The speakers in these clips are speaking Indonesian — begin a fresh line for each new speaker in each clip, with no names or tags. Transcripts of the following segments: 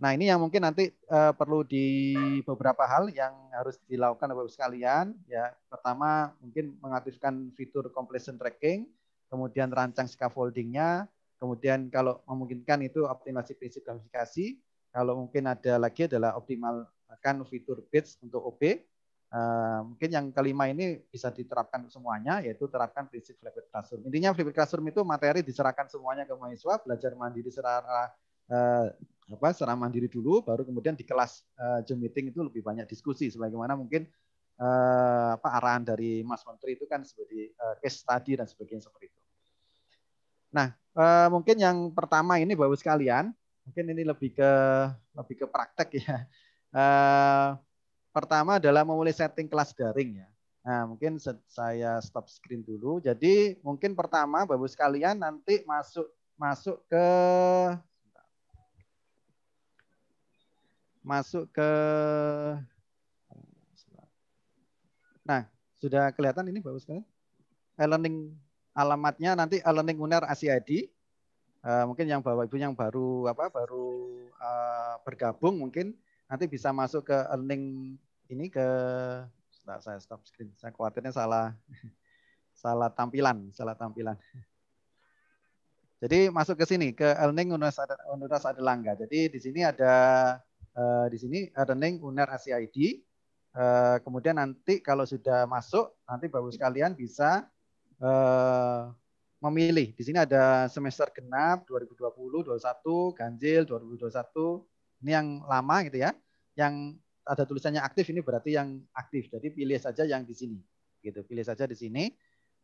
Nah, ini yang mungkin nanti uh, perlu di beberapa hal yang harus dilakukan Bapak sekalian. Ya, pertama mungkin mengaktifkan fitur completion tracking, kemudian rancang scaffoldingnya, kemudian kalau memungkinkan itu optimasi prinsip kualifikasi. Kalau mungkin ada lagi adalah optimalkan fitur bits untuk OB. Uh, eh, mungkin yang kelima ini bisa diterapkan semuanya, yaitu terapkan prinsip flipped classroom. Intinya flipped classroom itu materi diserahkan semuanya ke mahasiswa, belajar mandiri secara uh, apa secara mandiri dulu baru kemudian di kelas uh, Zoom meeting itu lebih banyak diskusi sebagaimana mungkin uh, apa arahan dari Mas Menteri itu kan seperti uh, eh, case study dan sebagainya seperti itu. Nah, uh, mungkin yang pertama ini Bapak sekalian, mungkin ini lebih ke lebih ke praktek ya. Uh, pertama adalah memulai setting kelas daring ya. Nah, mungkin saya stop screen dulu. Jadi mungkin pertama Bapak sekalian nanti masuk masuk ke masuk ke Nah, sudah kelihatan ini Bapak sekalian. E-learning alamatnya nanti e-learning Uner acid mungkin yang Bapak Ibu yang baru apa baru uh, bergabung mungkin nanti bisa masuk ke e-learning ini ke tidak saya stop screen. Saya khawatirnya salah salah tampilan, salah tampilan. Jadi masuk ke sini ke e-learning uner Adelangga. Jadi di sini ada Eh, di sini ada eh, rekening UNER acid Uh, eh, kemudian nanti kalau sudah masuk, nanti Bapak sekalian bisa uh, memilih. Di sini ada semester genap 2020, satu ganjil 2021. Ini yang lama gitu ya. Yang ada tulisannya aktif ini berarti yang aktif. Jadi pilih saja yang di sini. Gitu, pilih saja di sini.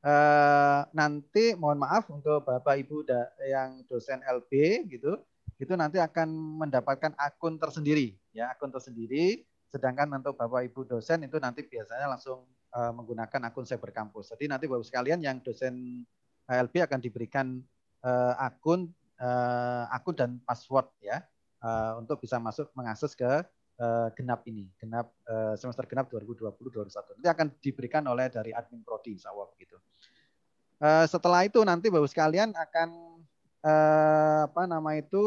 Uh, nanti mohon maaf untuk Bapak Ibu yang dosen LB gitu itu nanti akan mendapatkan akun tersendiri ya akun tersendiri sedangkan untuk bapak ibu dosen itu nanti biasanya langsung uh, menggunakan akun cyber berkampus jadi nanti bapak sekalian yang dosen HLB akan diberikan uh, akun uh, akun dan password ya uh, untuk bisa masuk mengakses ke uh, genap ini genap uh, semester genap 2020-2021 nanti akan diberikan oleh dari admin prodi insya Allah begitu setelah itu nanti bapak sekalian
akan
eh, apa nama itu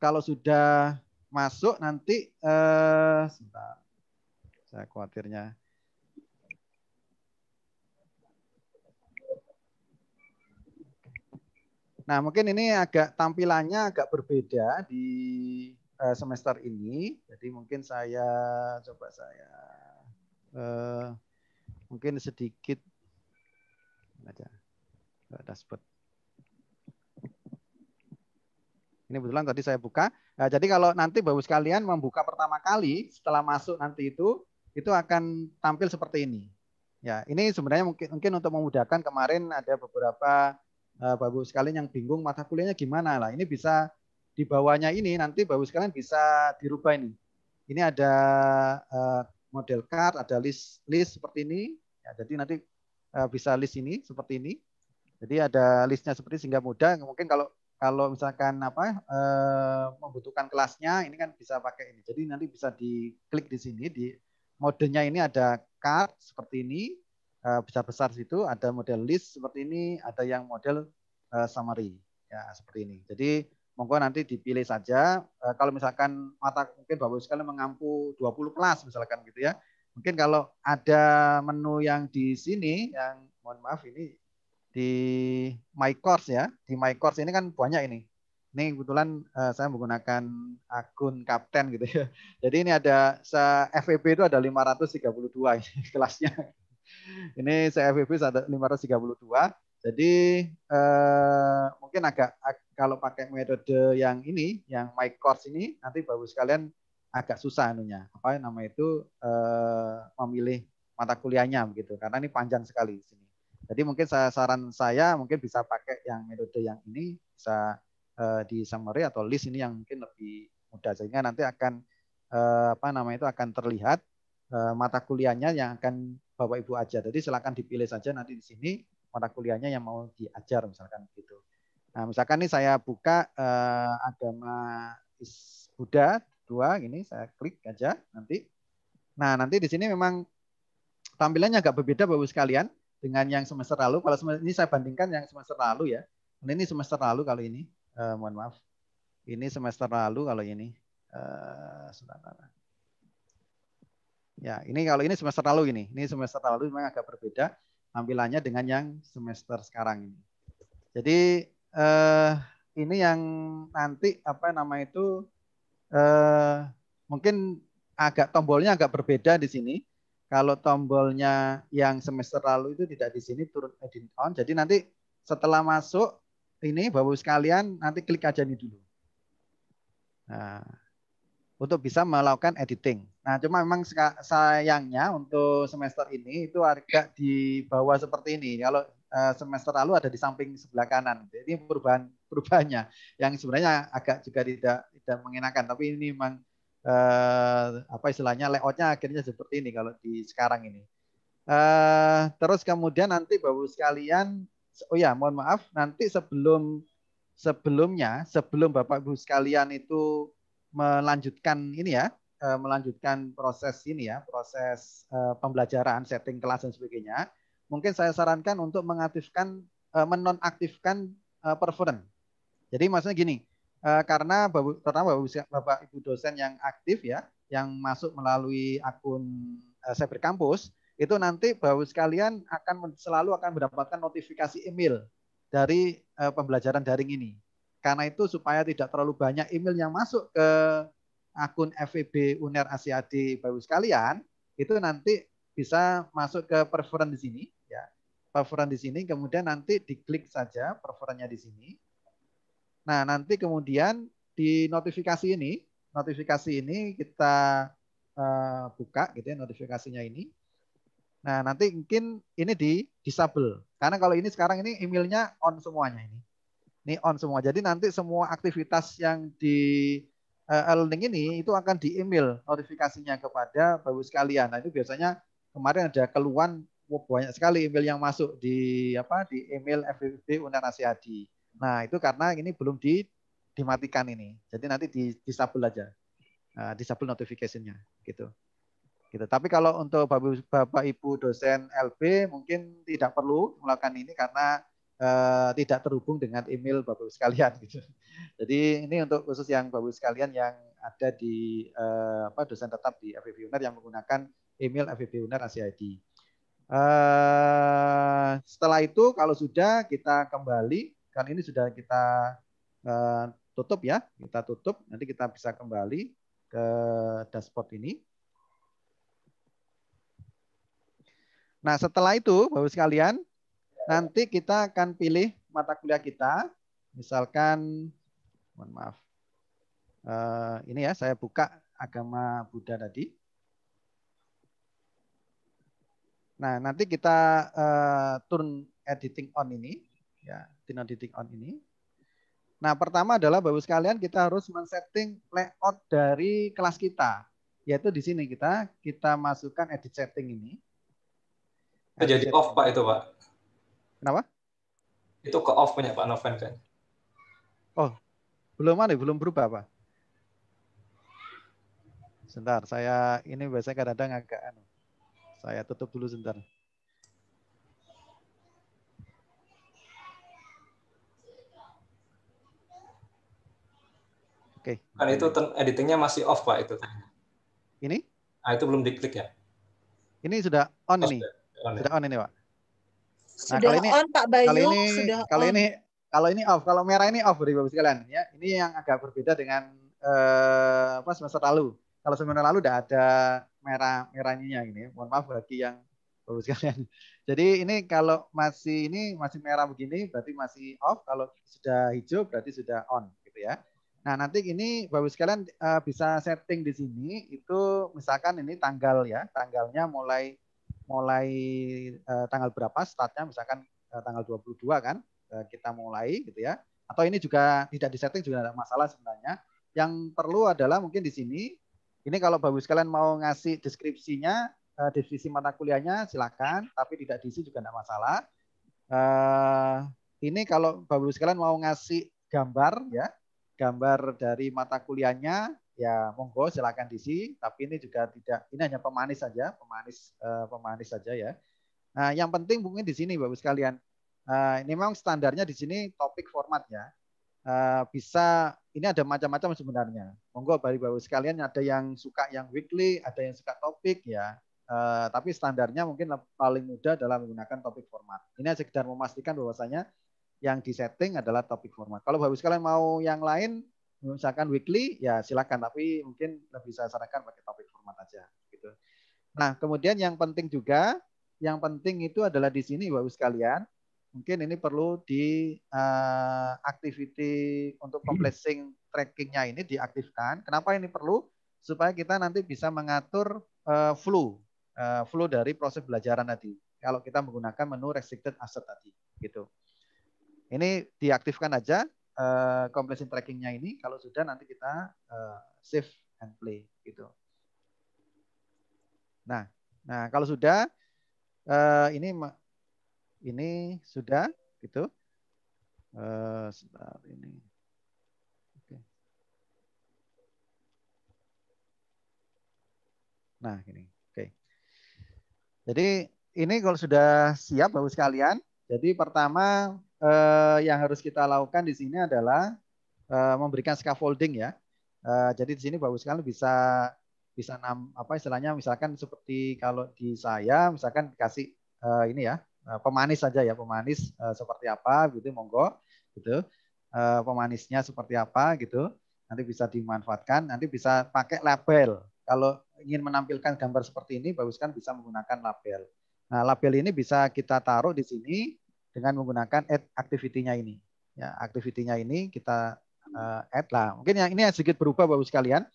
kalau sudah masuk nanti eh, sebentar. Saya khawatirnya Nah, mungkin ini agak tampilannya agak berbeda di eh, semester ini. Jadi mungkin saya coba saya eh, mungkin sedikit aja dashboard. Ini kebetulan tadi saya buka. Nah, jadi kalau nanti Bapak sekalian membuka pertama kali setelah masuk nanti itu itu akan tampil seperti ini. Ya, ini sebenarnya mungkin mungkin untuk memudahkan kemarin ada beberapa uh, eh, Bapak sekalian yang bingung mata kuliahnya gimana lah. Ini bisa di bawahnya ini nanti Bapak sekalian bisa dirubah ini. Ini ada uh, model card, ada list list seperti ini. Ya, jadi nanti uh, bisa list ini seperti ini. Jadi ada listnya seperti sehingga mudah. Mungkin kalau kalau misalkan apa e, membutuhkan kelasnya ini kan bisa pakai ini. Jadi nanti bisa diklik di sini di modenya ini ada card seperti ini e, eh, besar-besar situ, ada model list seperti ini, ada yang model e, summary ya seperti ini. Jadi monggo nanti dipilih saja. e, kalau misalkan mata mungkin Bapak sekali mengampu 20 kelas misalkan gitu ya. Mungkin kalau ada menu yang di sini yang mohon maaf ini di my course ya. Di my course ini kan banyak ini. Ini kebetulan uh, saya menggunakan akun kapten gitu ya. Jadi ini ada se FEB itu ada 532 ini kelasnya. Ini se FEB ada 532. Jadi uh, mungkin agak kalau pakai metode yang ini, yang my course ini nanti bagus sekalian agak susah anunya. Apa nama itu uh, memilih mata kuliahnya begitu karena ini panjang sekali di sini. Jadi mungkin saya, saran saya mungkin bisa pakai yang metode yang ini bisa uh, di summary atau list ini yang mungkin lebih mudah sehingga nanti akan uh, apa namanya itu akan terlihat uh, mata kuliahnya yang akan Bapak Ibu ajar. Jadi silakan dipilih saja nanti di sini mata kuliahnya yang mau diajar misalkan gitu. Nah, misalkan ini saya buka uh, agama Buddha dua ini saya klik aja nanti. Nah, nanti di sini memang tampilannya agak berbeda Bapak ibu sekalian dengan yang semester lalu. Kalau semester, ini saya bandingkan yang semester lalu ya. Ini semester lalu kalau ini, uh, mohon maaf. Ini semester lalu kalau ini, uh, Ya, ini kalau ini semester lalu ini, ini semester lalu memang agak berbeda tampilannya dengan yang semester sekarang ini. Jadi eh, ini yang nanti apa nama itu eh, mungkin agak tombolnya agak berbeda di sini kalau tombolnya yang semester lalu itu tidak di sini turun edit eh, on. Jadi nanti setelah masuk ini Bapak ibu sekalian nanti klik aja ini dulu. Nah, untuk bisa melakukan editing. Nah, cuma memang sayangnya untuk semester ini itu agak di bawah seperti ini. Kalau eh, semester lalu ada di samping sebelah kanan. Jadi perubahan perubahannya yang sebenarnya agak juga tidak tidak mengenakan, tapi ini memang eh, apa istilahnya layoutnya akhirnya seperti ini kalau di sekarang ini. Eh, terus kemudian nanti bapak sekalian, oh ya mohon maaf, nanti sebelum sebelumnya sebelum bapak ibu sekalian itu melanjutkan ini ya, eh, melanjutkan proses ini ya, proses eh, pembelajaran, setting kelas dan sebagainya. Mungkin saya sarankan untuk mengaktifkan, eh, menonaktifkan eh, Jadi maksudnya gini, Eh, karena terutama bapak, bapak ibu dosen yang aktif ya, yang masuk melalui akun eh, Cyber Kampus, itu nanti bapak sekalian akan selalu akan mendapatkan notifikasi email dari eh, pembelajaran daring ini. Karena itu supaya tidak terlalu banyak email yang masuk ke akun FEB Uner di bapak sekalian, itu nanti bisa masuk ke perforan di sini ya. Perforan di sini kemudian nanti diklik saja perforannya di sini. Nah, nanti kemudian di notifikasi ini, notifikasi ini kita uh, buka gitu ya notifikasinya ini. Nah, nanti mungkin ini di disable. Karena kalau ini sekarang ini emailnya on semuanya ini. Ini on semua. Jadi nanti semua aktivitas yang di uh, eh, learning ini itu akan di email notifikasinya kepada Bapak sekalian. Nah, itu biasanya kemarin ada keluhan wow, banyak sekali email yang masuk di apa di email FBB Unan Asyadi. Nah, itu karena ini belum di, dimatikan ini. Jadi nanti di disable aja. Uh, nah, disable notification-nya gitu. Gitu. Tapi kalau untuk Bapak bapak Ibu dosen LB mungkin tidak perlu melakukan ini karena uh, tidak terhubung dengan email Bapak Ibu sekalian gitu. Jadi ini untuk khusus yang Bapak Ibu sekalian yang ada di uh, apa dosen tetap di FEB Uner yang menggunakan email FEB Uner ACID. Uh, eh, setelah itu kalau sudah kita kembali kali ini sudah kita uh, tutup ya. Kita tutup, nanti kita bisa kembali ke dashboard ini. Nah, setelah itu, Bapak sekalian, nanti kita akan pilih mata kuliah kita. Misalkan, mohon maaf, uh, ini ya, saya buka agama Buddha tadi. Nah, nanti kita uh, turn editing on ini ya tinggal di on ini. Nah pertama adalah bapak sekalian kita harus men-setting layout dari kelas kita yaitu di sini kita kita masukkan
edit setting ini. Itu jadi off pak itu pak. Kenapa? Itu ke off punya pak Noven kan?
Oh belum ada belum berubah pak. Sebentar saya ini biasanya kadang-kadang agak anu. Saya tutup dulu sebentar.
Oke. Okay. Kan itu editingnya masih off pak itu. Ini? Ah itu belum diklik ya? Ini sudah
on oh, ini. Sudah on, ya. sudah on ini pak. Nah, sudah ini, on Pak Bayu. Kalau ini, sudah kalau on. ini kalau ini off, kalau merah ini off, bapak sekalian. Ya, ini yang agak berbeda dengan eh, apa semester lalu. Kalau semester lalu udah ada merah merahnya ini. Mohon maaf bagi yang bapak sekalian. Jadi ini kalau masih ini masih merah begini, berarti masih off. Kalau sudah hijau, berarti sudah on, gitu ya. Nah, nanti ini Bapak sekalian uh, bisa setting di sini itu misalkan ini tanggal ya, tanggalnya mulai mulai uh, tanggal berapa startnya misalkan uh, tanggal 22 kan uh, kita mulai gitu ya. Atau ini juga tidak disetting juga ada masalah sebenarnya. Yang perlu adalah mungkin di sini ini kalau Bapak sekalian mau ngasih deskripsinya uh, deskripsi mata kuliahnya silakan, tapi tidak diisi juga tidak masalah. Uh, ini kalau Bapak sekalian mau ngasih gambar ya gambar dari mata kuliahnya ya monggo silakan diisi tapi ini juga tidak ini hanya pemanis saja pemanis uh, pemanis saja ya nah yang penting mungkin di sini bapak sekalian uh, ini memang standarnya di sini topik formatnya uh, bisa ini ada macam-macam sebenarnya monggo bagi bapak sekalian ada yang suka yang weekly ada yang suka topik ya uh, tapi standarnya mungkin paling mudah dalam menggunakan topik format ini sekedar memastikan bahwasanya yang disetting adalah topik format. Kalau Bapak sekalian mau yang lain, misalkan weekly, ya silakan. Tapi mungkin lebih saya sarankan pakai topik format aja. Gitu. Nah, kemudian yang penting juga, yang penting itu adalah di sini Bapak sekalian, mungkin ini perlu di uh, activity untuk tracking hmm. trackingnya ini diaktifkan. Kenapa ini perlu? Supaya kita nanti bisa mengatur uh, flow, uh, flow dari proses belajaran tadi. Kalau kita menggunakan menu restricted asset tadi, gitu. Ini diaktifkan aja uh, completion trackingnya ini. Kalau sudah nanti kita uh, eh, save and play gitu. Nah, nah kalau sudah uh, ini ini sudah gitu. Uh, ini. Okay. Nah, ini. Oke. Okay. Jadi ini kalau sudah siap bagus sekalian. Jadi pertama eh, yang harus kita lakukan di sini adalah eh, memberikan scaffolding ya. Eh, jadi di sini bagus sekali bisa bisa nam, apa istilahnya misalkan seperti kalau di saya misalkan dikasih eh, ini ya eh, pemanis saja ya pemanis eh, seperti apa gitu monggo gitu eh, pemanisnya seperti apa gitu nanti bisa dimanfaatkan nanti bisa pakai label kalau ingin menampilkan gambar seperti ini bagus kan bisa menggunakan label nah label ini bisa kita taruh di sini dengan menggunakan add activity-nya ini. Ya, activity-nya ini kita uh, add lah. Mungkin yang ini sedikit berubah Bapak sekalian.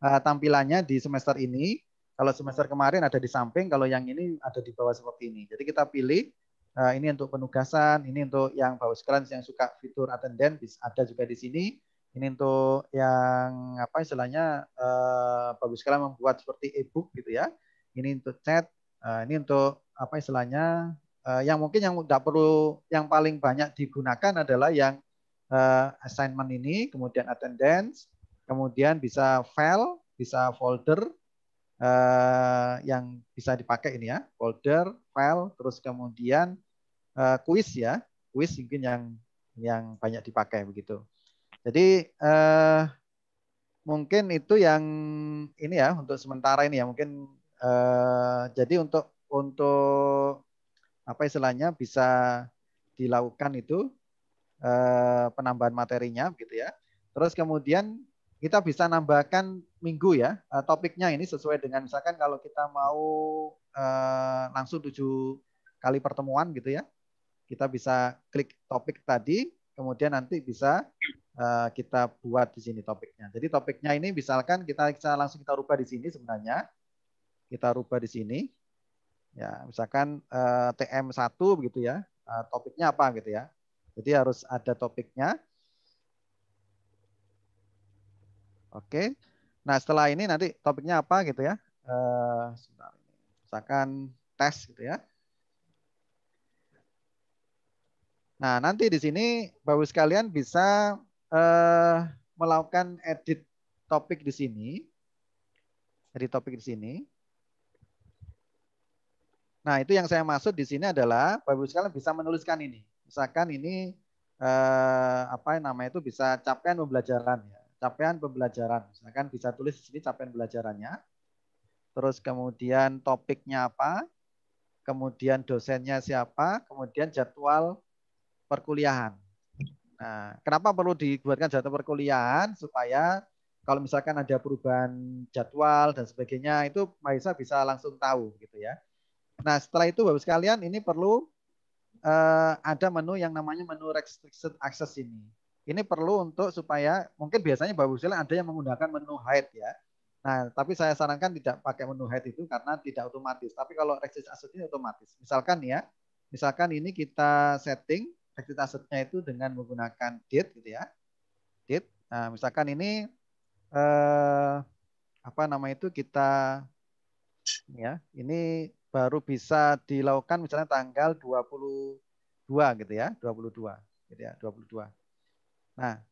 Uh, tampilannya di semester ini, kalau semester kemarin ada di samping, kalau yang ini ada di bawah seperti ini. Jadi kita pilih uh, ini untuk penugasan, ini untuk yang Bapak sekalian yang suka fitur attendant bisa ada juga di sini. Ini untuk yang apa istilahnya uh, Bapak sekalian membuat seperti e-book gitu ya. Ini untuk chat, uh, ini untuk apa istilahnya Eh, yang mungkin yang tidak perlu, yang paling banyak digunakan adalah yang uh, assignment ini, kemudian attendance, kemudian bisa file, bisa folder uh, yang bisa dipakai ini ya, folder, file, terus kemudian uh, quiz ya, quiz mungkin yang yang banyak dipakai begitu. Jadi uh, mungkin itu yang ini ya untuk sementara ini ya mungkin uh, jadi untuk untuk apa istilahnya bisa dilakukan itu eh, penambahan materinya gitu ya. Terus kemudian kita bisa nambahkan minggu ya eh, topiknya ini sesuai dengan misalkan kalau kita mau eh, langsung tujuh kali pertemuan gitu ya kita bisa klik topik tadi kemudian nanti bisa kita buat di sini topiknya jadi topiknya ini misalkan kita bisa langsung kita rubah di sini sebenarnya kita rubah di sini ya misalkan eh, TM1 begitu ya eh, topiknya apa gitu ya jadi harus ada topiknya oke nah setelah ini nanti topiknya apa gitu ya eh, misalkan tes gitu ya nah nanti di sini bapak sekalian bisa eh, melakukan edit topik di sini edit topik di sini Nah, itu yang saya maksud di sini adalah Bapak Ibu sekalian bisa menuliskan ini. Misalkan ini eh, apa namanya itu bisa capaian pembelajaran ya. Capaian pembelajaran. Misalkan bisa tulis di sini capaian pembelajarannya. Terus kemudian topiknya apa? Kemudian dosennya siapa? Kemudian jadwal perkuliahan. Nah, kenapa perlu dibuatkan jadwal perkuliahan supaya kalau misalkan ada perubahan jadwal dan sebagainya itu Maisa bisa langsung tahu gitu ya. Nah, setelah itu Bapak sekalian ini perlu uh, ada menu yang namanya menu restricted access ini. Ini perlu untuk supaya mungkin biasanya Bapak sekalian ada yang menggunakan menu hide ya. Nah, tapi saya sarankan tidak pakai menu hide itu karena tidak otomatis. Tapi kalau restricted access ini otomatis. Misalkan ya, misalkan ini kita setting restricted access-nya itu dengan menggunakan date gitu ya. Date. Nah, misalkan ini eh, apa nama itu kita ya, ini baru bisa dilakukan misalnya tanggal 22 gitu ya, 22 gitu ya, 22. Nah,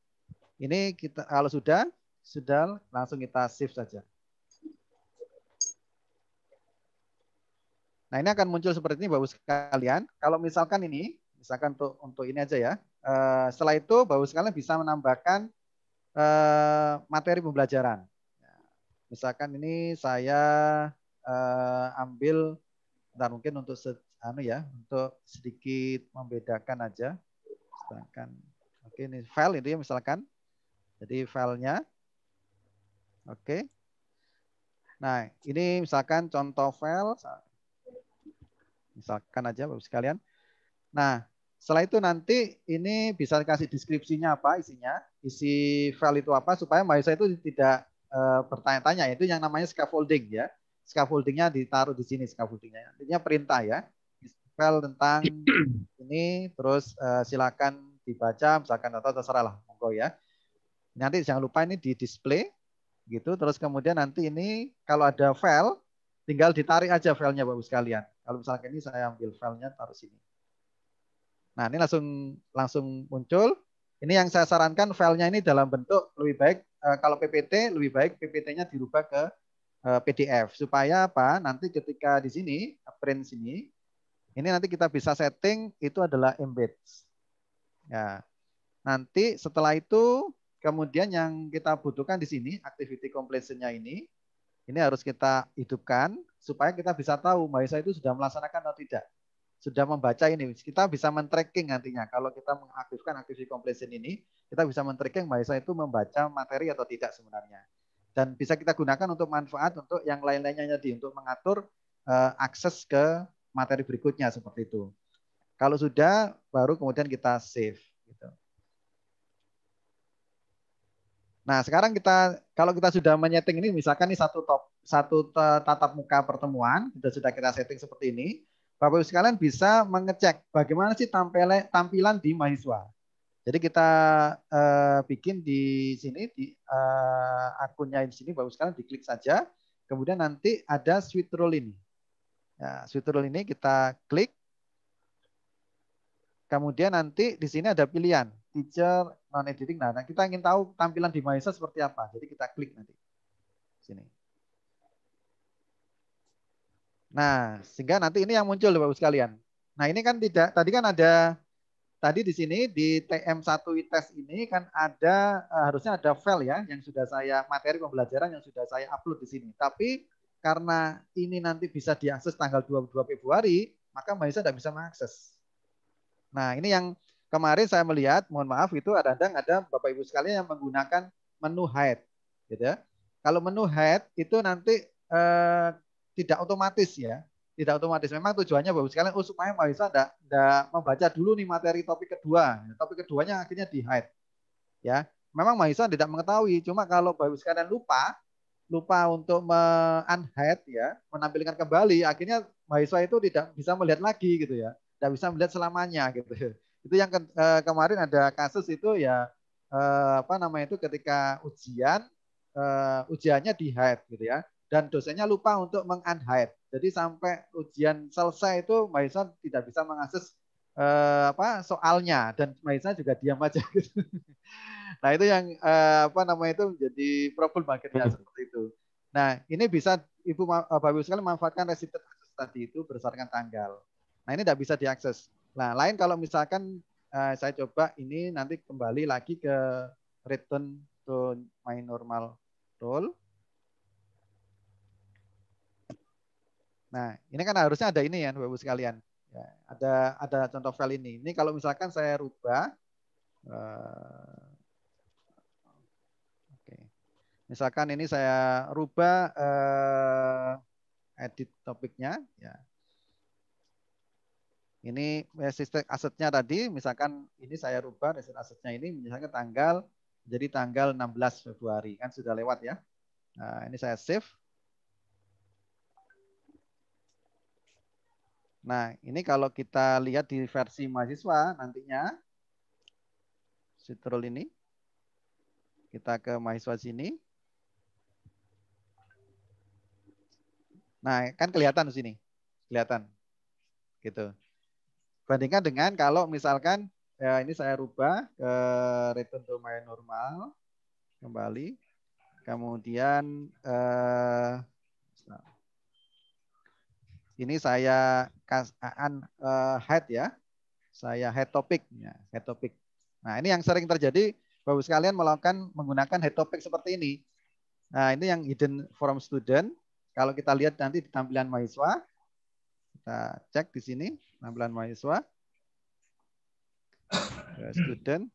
ini kita kalau sudah sudah langsung kita save saja. Nah, ini akan muncul seperti ini Bapak sekalian. Kalau misalkan ini, misalkan untuk untuk ini aja ya. Eh, setelah itu Bapak sekalian bisa menambahkan eh, materi pembelajaran. Misalkan ini saya eh, ambil mungkin untuk se, anu ya, untuk sedikit membedakan aja. Misalkan, oke ini file itu ya misalkan. Jadi filenya, oke. Nah ini misalkan contoh file, misalkan aja bapak sekalian. Nah setelah itu nanti ini bisa kasih deskripsinya apa isinya, isi file itu apa supaya mahasiswa itu tidak e, bertanya-tanya. Itu yang namanya scaffolding ya scaffoldingnya ditaruh di sini scaffoldingnya. Intinya perintah ya. File tentang ini terus uh, silakan dibaca misalkan atau terserah lah monggo ya. Nanti jangan lupa ini di display gitu terus kemudian nanti ini kalau ada file tinggal ditarik aja filenya Bapak sekalian. Kalau misalkan ini saya ambil filenya taruh sini. Nah, ini langsung langsung muncul. Ini yang saya sarankan filenya ini dalam bentuk lebih baik eh, kalau PPT lebih baik PPT-nya dirubah ke Eh, PDF supaya apa? Nanti ketika di sini print sini, ini nanti kita bisa setting itu adalah embed. Ya. Nanti setelah itu kemudian yang kita butuhkan di sini activity completion ini ini harus kita hidupkan supaya kita bisa tahu mahasiswa itu sudah melaksanakan atau tidak. Sudah membaca ini, kita bisa men-tracking nantinya. Kalau kita mengaktifkan activity completion ini, kita bisa men-tracking mahasiswa itu membaca materi atau tidak sebenarnya dan bisa kita gunakan untuk manfaat untuk yang lain-lainnya tadi untuk mengatur uh, akses ke materi berikutnya seperti itu. Kalau sudah baru kemudian kita save gitu. Nah, sekarang kita kalau kita sudah menyeting ini misalkan ini satu top satu tatap muka pertemuan sudah sudah kita setting seperti ini, Bapak Ibu sekalian bisa mengecek bagaimana sih tampilan di mahasiswa. Jadi kita uh, bikin di sini di uh, akunnya di sini baru sekarang diklik saja. Kemudian nanti ada sweet roll ini. Ya, sweet roll ini kita klik. Kemudian nanti di sini ada pilihan teacher non editing. Nah, nah, kita ingin tahu tampilan di Microsoft seperti apa. Jadi kita klik nanti. Sini. Nah, sehingga nanti ini yang muncul Bapak sekalian. Nah, ini kan tidak tadi kan ada tadi di sini di TM1 test ini kan ada eh, harusnya ada file ya yang sudah saya materi pembelajaran yang sudah saya upload di sini. Tapi karena ini nanti bisa diakses tanggal 22 Februari, maka mahasiswa tidak bisa mengakses. Nah, ini yang kemarin saya melihat, mohon maaf itu ada kadang ada Bapak Ibu sekalian yang menggunakan menu hide gitu ya. Kalau menu hide itu nanti eh, tidak otomatis ya tidak otomatis. Memang tujuannya bagus sekali oh, supaya mahasiswa tidak, tidak membaca dulu nih materi topik kedua. Topik keduanya akhirnya di hide. Ya, memang mahasiswa tidak mengetahui. Cuma kalau bagus sekalian lupa, lupa untuk unhide ya, menampilkan kembali, akhirnya mahasiswa itu tidak bisa melihat lagi gitu ya, tidak bisa melihat selamanya gitu. Itu yang ke eh, kemarin ada kasus itu ya eh, apa namanya itu ketika ujian eh, ujiannya di hide gitu ya, dan dosennya lupa untuk mengunhide jadi sampai ujian selesai itu Maisa tidak bisa mengakses eh, apa soalnya dan Maisa juga diam aja. Nah itu yang eh, apa namanya itu menjadi
problem akhirnya seperti itu.
Nah ini bisa Ibu eh, Bapak Ibu sekalian memanfaatkan resident akses tadi itu berdasarkan tanggal. Nah ini tidak bisa diakses. Nah lain kalau misalkan eh, saya coba ini nanti kembali lagi ke return to my normal role Nah, ini kan harusnya ada ini ya, Bapak-Ibu sekalian. Ya, ada ada contoh file ini. Ini kalau misalkan saya rubah, uh, eh, okay. misalkan ini saya rubah uh, edit topiknya, ya. Ini eh, sistem asetnya tadi, misalkan ini saya rubah reset asetnya ini, misalkan tanggal jadi tanggal 16 Februari kan sudah lewat ya. Nah, ini saya save. Nah, ini kalau kita lihat di versi mahasiswa nantinya, Citrol ini, kita ke mahasiswa sini. Nah, kan kelihatan di sini. Kelihatan. Gitu. Bandingkan dengan kalau misalkan ya ini saya rubah ke return to my normal kembali. Kemudian eh, ini saya an uh, eh, head ya. Saya head topic ya, head topic. Nah, ini yang sering terjadi Bapak sekalian melakukan menggunakan head topic seperti ini. Nah, ini yang hidden from student. Kalau kita lihat nanti di tampilan mahasiswa, kita cek di sini tampilan mahasiswa. Student.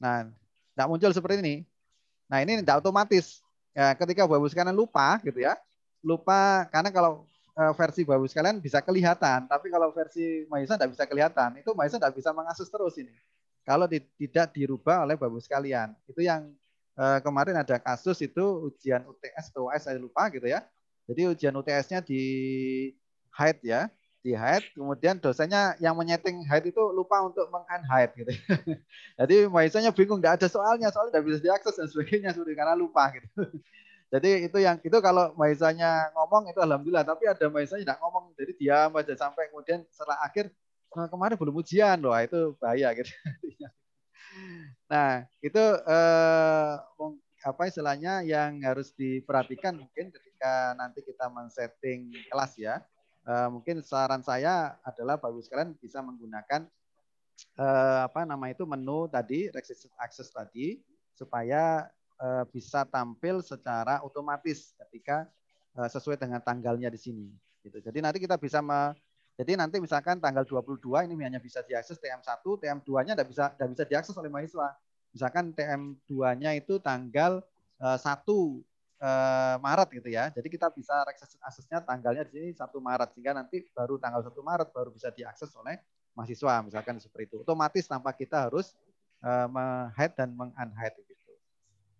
Nah, tidak muncul seperti ini. Nah, ini tidak otomatis. Ya, ketika Bapak sekalian lupa gitu ya, lupa karena kalau eh, versi bagus kalian bisa kelihatan, tapi kalau versi Maisa tidak bisa kelihatan. Itu Maisa tidak bisa mengakses terus ini. Kalau di, tidak dirubah oleh bagus kalian Itu yang eh, kemarin ada kasus itu ujian UTS atau UAS saya lupa gitu ya. Jadi ujian UTS-nya di hide ya, di hide. Kemudian dosanya yang menyeting hide itu lupa untuk meng-unhide gitu. Jadi Maisanya bingung, tidak ada soalnya, soalnya tidak bisa diakses dan sebagainya, karena lupa gitu. Jadi itu yang itu kalau Maisanya ngomong itu alhamdulillah, tapi ada Maisanya tidak ngomong, jadi diam aja sampai kemudian setelah akhir nah kemarin belum ujian loh, ah, itu bahaya gitu. nah itu eh, apa istilahnya yang harus diperhatikan mungkin ketika nanti kita men-setting kelas ya. Eh, mungkin saran saya adalah bagus kalian bisa menggunakan eh, apa nama itu menu tadi, access tadi supaya Eh, bisa tampil secara otomatis ketika eh, sesuai dengan tanggalnya di sini. Gitu. Jadi nanti kita bisa me, jadi nanti misalkan tanggal 22 ini hanya bisa diakses TM1, TM2-nya tidak bisa tidak bisa diakses oleh mahasiswa. Misalkan TM2-nya itu tanggal eh, satu 1 Maret gitu ya. Jadi kita bisa akses aksesnya tanggalnya di sini 1 Maret sehingga nanti baru tanggal 1 Maret baru bisa diakses oleh mahasiswa misalkan seperti itu. Otomatis tanpa kita harus uh, dan meng-unhide. Gitu.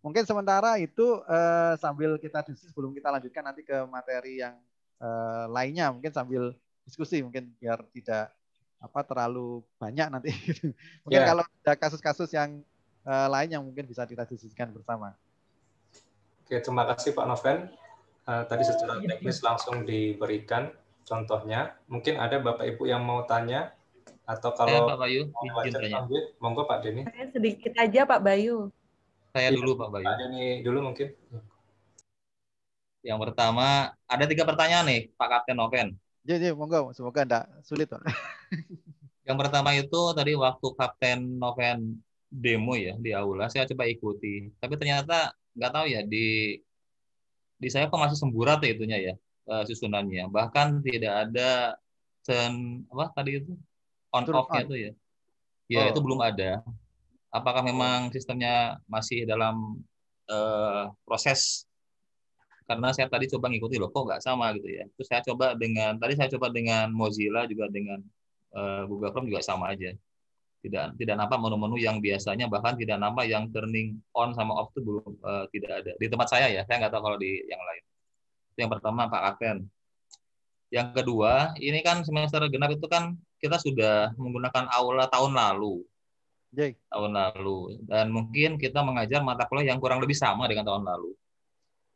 Mungkin sementara itu eh, sambil kita diskusi sebelum kita lanjutkan nanti ke materi yang eh, lainnya mungkin sambil diskusi mungkin biar tidak apa terlalu banyak nanti. mungkin yeah. kalau ada kasus-kasus yang eh, lain yang mungkin bisa kita diskusikan bersama.
Oke, terima kasih Pak Noven. Uh, tadi secara iya. teknis langsung diberikan contohnya. Mungkin ada Bapak Ibu yang mau tanya atau kalau eh, Pak Bayu, mau baca, iya, monggo Pak Denny.
Saya sedikit aja Pak
Bayu
saya ya, dulu Pak Bayu. Ada nih dulu mungkin. Yang
pertama, ada tiga pertanyaan nih Pak Kapten Noven.
Ya, ya, monggo. Semoga enggak sulit, Pak.
Yang pertama itu tadi waktu Kapten Noven demo ya di aula, saya coba ikuti. Tapi ternyata nggak tahu ya di di saya kok masih semburat ya itunya ya eh, susunannya. Bahkan tidak ada turn apa tadi itu on off-nya itu ya. Ya, oh. itu belum ada apakah memang sistemnya masih dalam uh, proses karena saya tadi coba ngikuti loh kok nggak sama gitu ya terus saya coba dengan tadi saya coba dengan Mozilla juga dengan uh, Google Chrome juga sama aja tidak tidak nampak menu-menu yang biasanya bahkan tidak nampak yang turning on sama off itu belum uh, tidak ada di tempat saya ya saya nggak tahu kalau di yang lain itu yang pertama Pak Aken yang kedua ini kan semester genap itu kan kita sudah menggunakan aula tahun lalu Jay. tahun lalu dan mungkin kita mengajar mata kuliah yang kurang lebih sama dengan tahun lalu.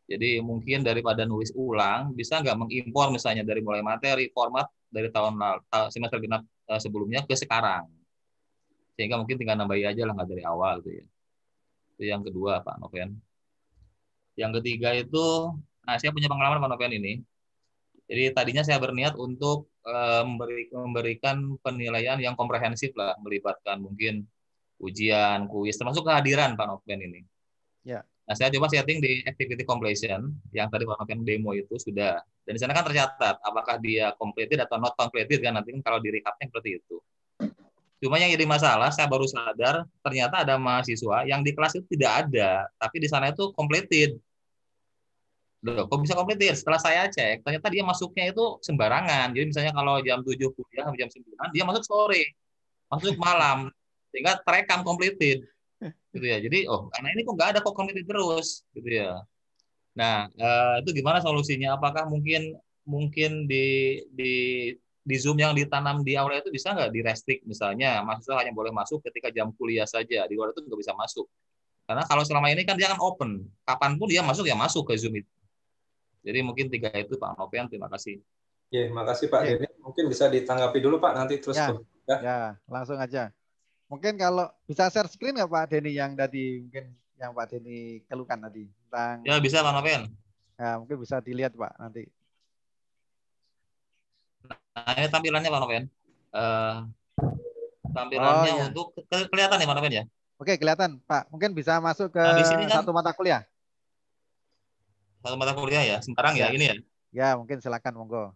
Jadi mungkin daripada nulis ulang bisa nggak mengimpor misalnya dari mulai materi format dari tahun lalu semester e, sebelumnya ke sekarang sehingga mungkin tinggal nambahin aja lah nggak dari awal gitu ya itu yang kedua Pak Noven yang ketiga itu nah saya punya pengalaman Pak Noven ini jadi tadinya saya berniat untuk e, memberikan penilaian yang komprehensif lah melibatkan mungkin ujian, kuis, termasuk kehadiran Pak Noven ini. Ya. Nah, saya coba setting di activity completion yang tadi Pak Noven demo itu sudah. Dan di sana kan tercatat apakah dia completed atau not completed kan nanti kan kalau di recap seperti itu. Cuma yang jadi masalah, saya baru sadar ternyata ada mahasiswa yang di kelas itu tidak ada, tapi di sana itu completed. Loh, kok bisa completed? Setelah saya cek, ternyata dia masuknya itu sembarangan. Jadi misalnya kalau jam 7 kuliah, jam 9, dia masuk sore, masuk malam sehingga terekam completed gitu ya jadi oh karena ini kok nggak ada kok completed terus gitu ya nah eh, itu gimana solusinya apakah mungkin mungkin di di di Zoom yang ditanam di awal itu bisa nggak direstrik misalnya mahasiswa hanya boleh masuk ketika jam kuliah saja di luar itu nggak bisa masuk karena kalau selama ini kan dia kan open kapanpun dia masuk ya masuk ke Zoom itu jadi
mungkin tiga itu Pak Novian terima kasih ya makasih Pak ya. mungkin bisa ditanggapi dulu Pak nanti
terus ya, ya.
ya. langsung aja Mungkin kalau bisa share screen nggak Pak Denny yang tadi mungkin yang Pak Denny keluhkan tadi tentang Ya, bisa Pak Novel. Ya, mungkin bisa dilihat Pak
nanti. Nah, ini tampilannya Pak Novel. Uh, eh, tampilannya oh, iya. untuk ke kelihatan ya Pak Novel ya?
Oke, kelihatan Pak. Mungkin bisa masuk ke nah, kan, satu mata kuliah.
Satu mata kuliah ya, sekarang ya, ya ini ya.
Ya, mungkin silakan monggo.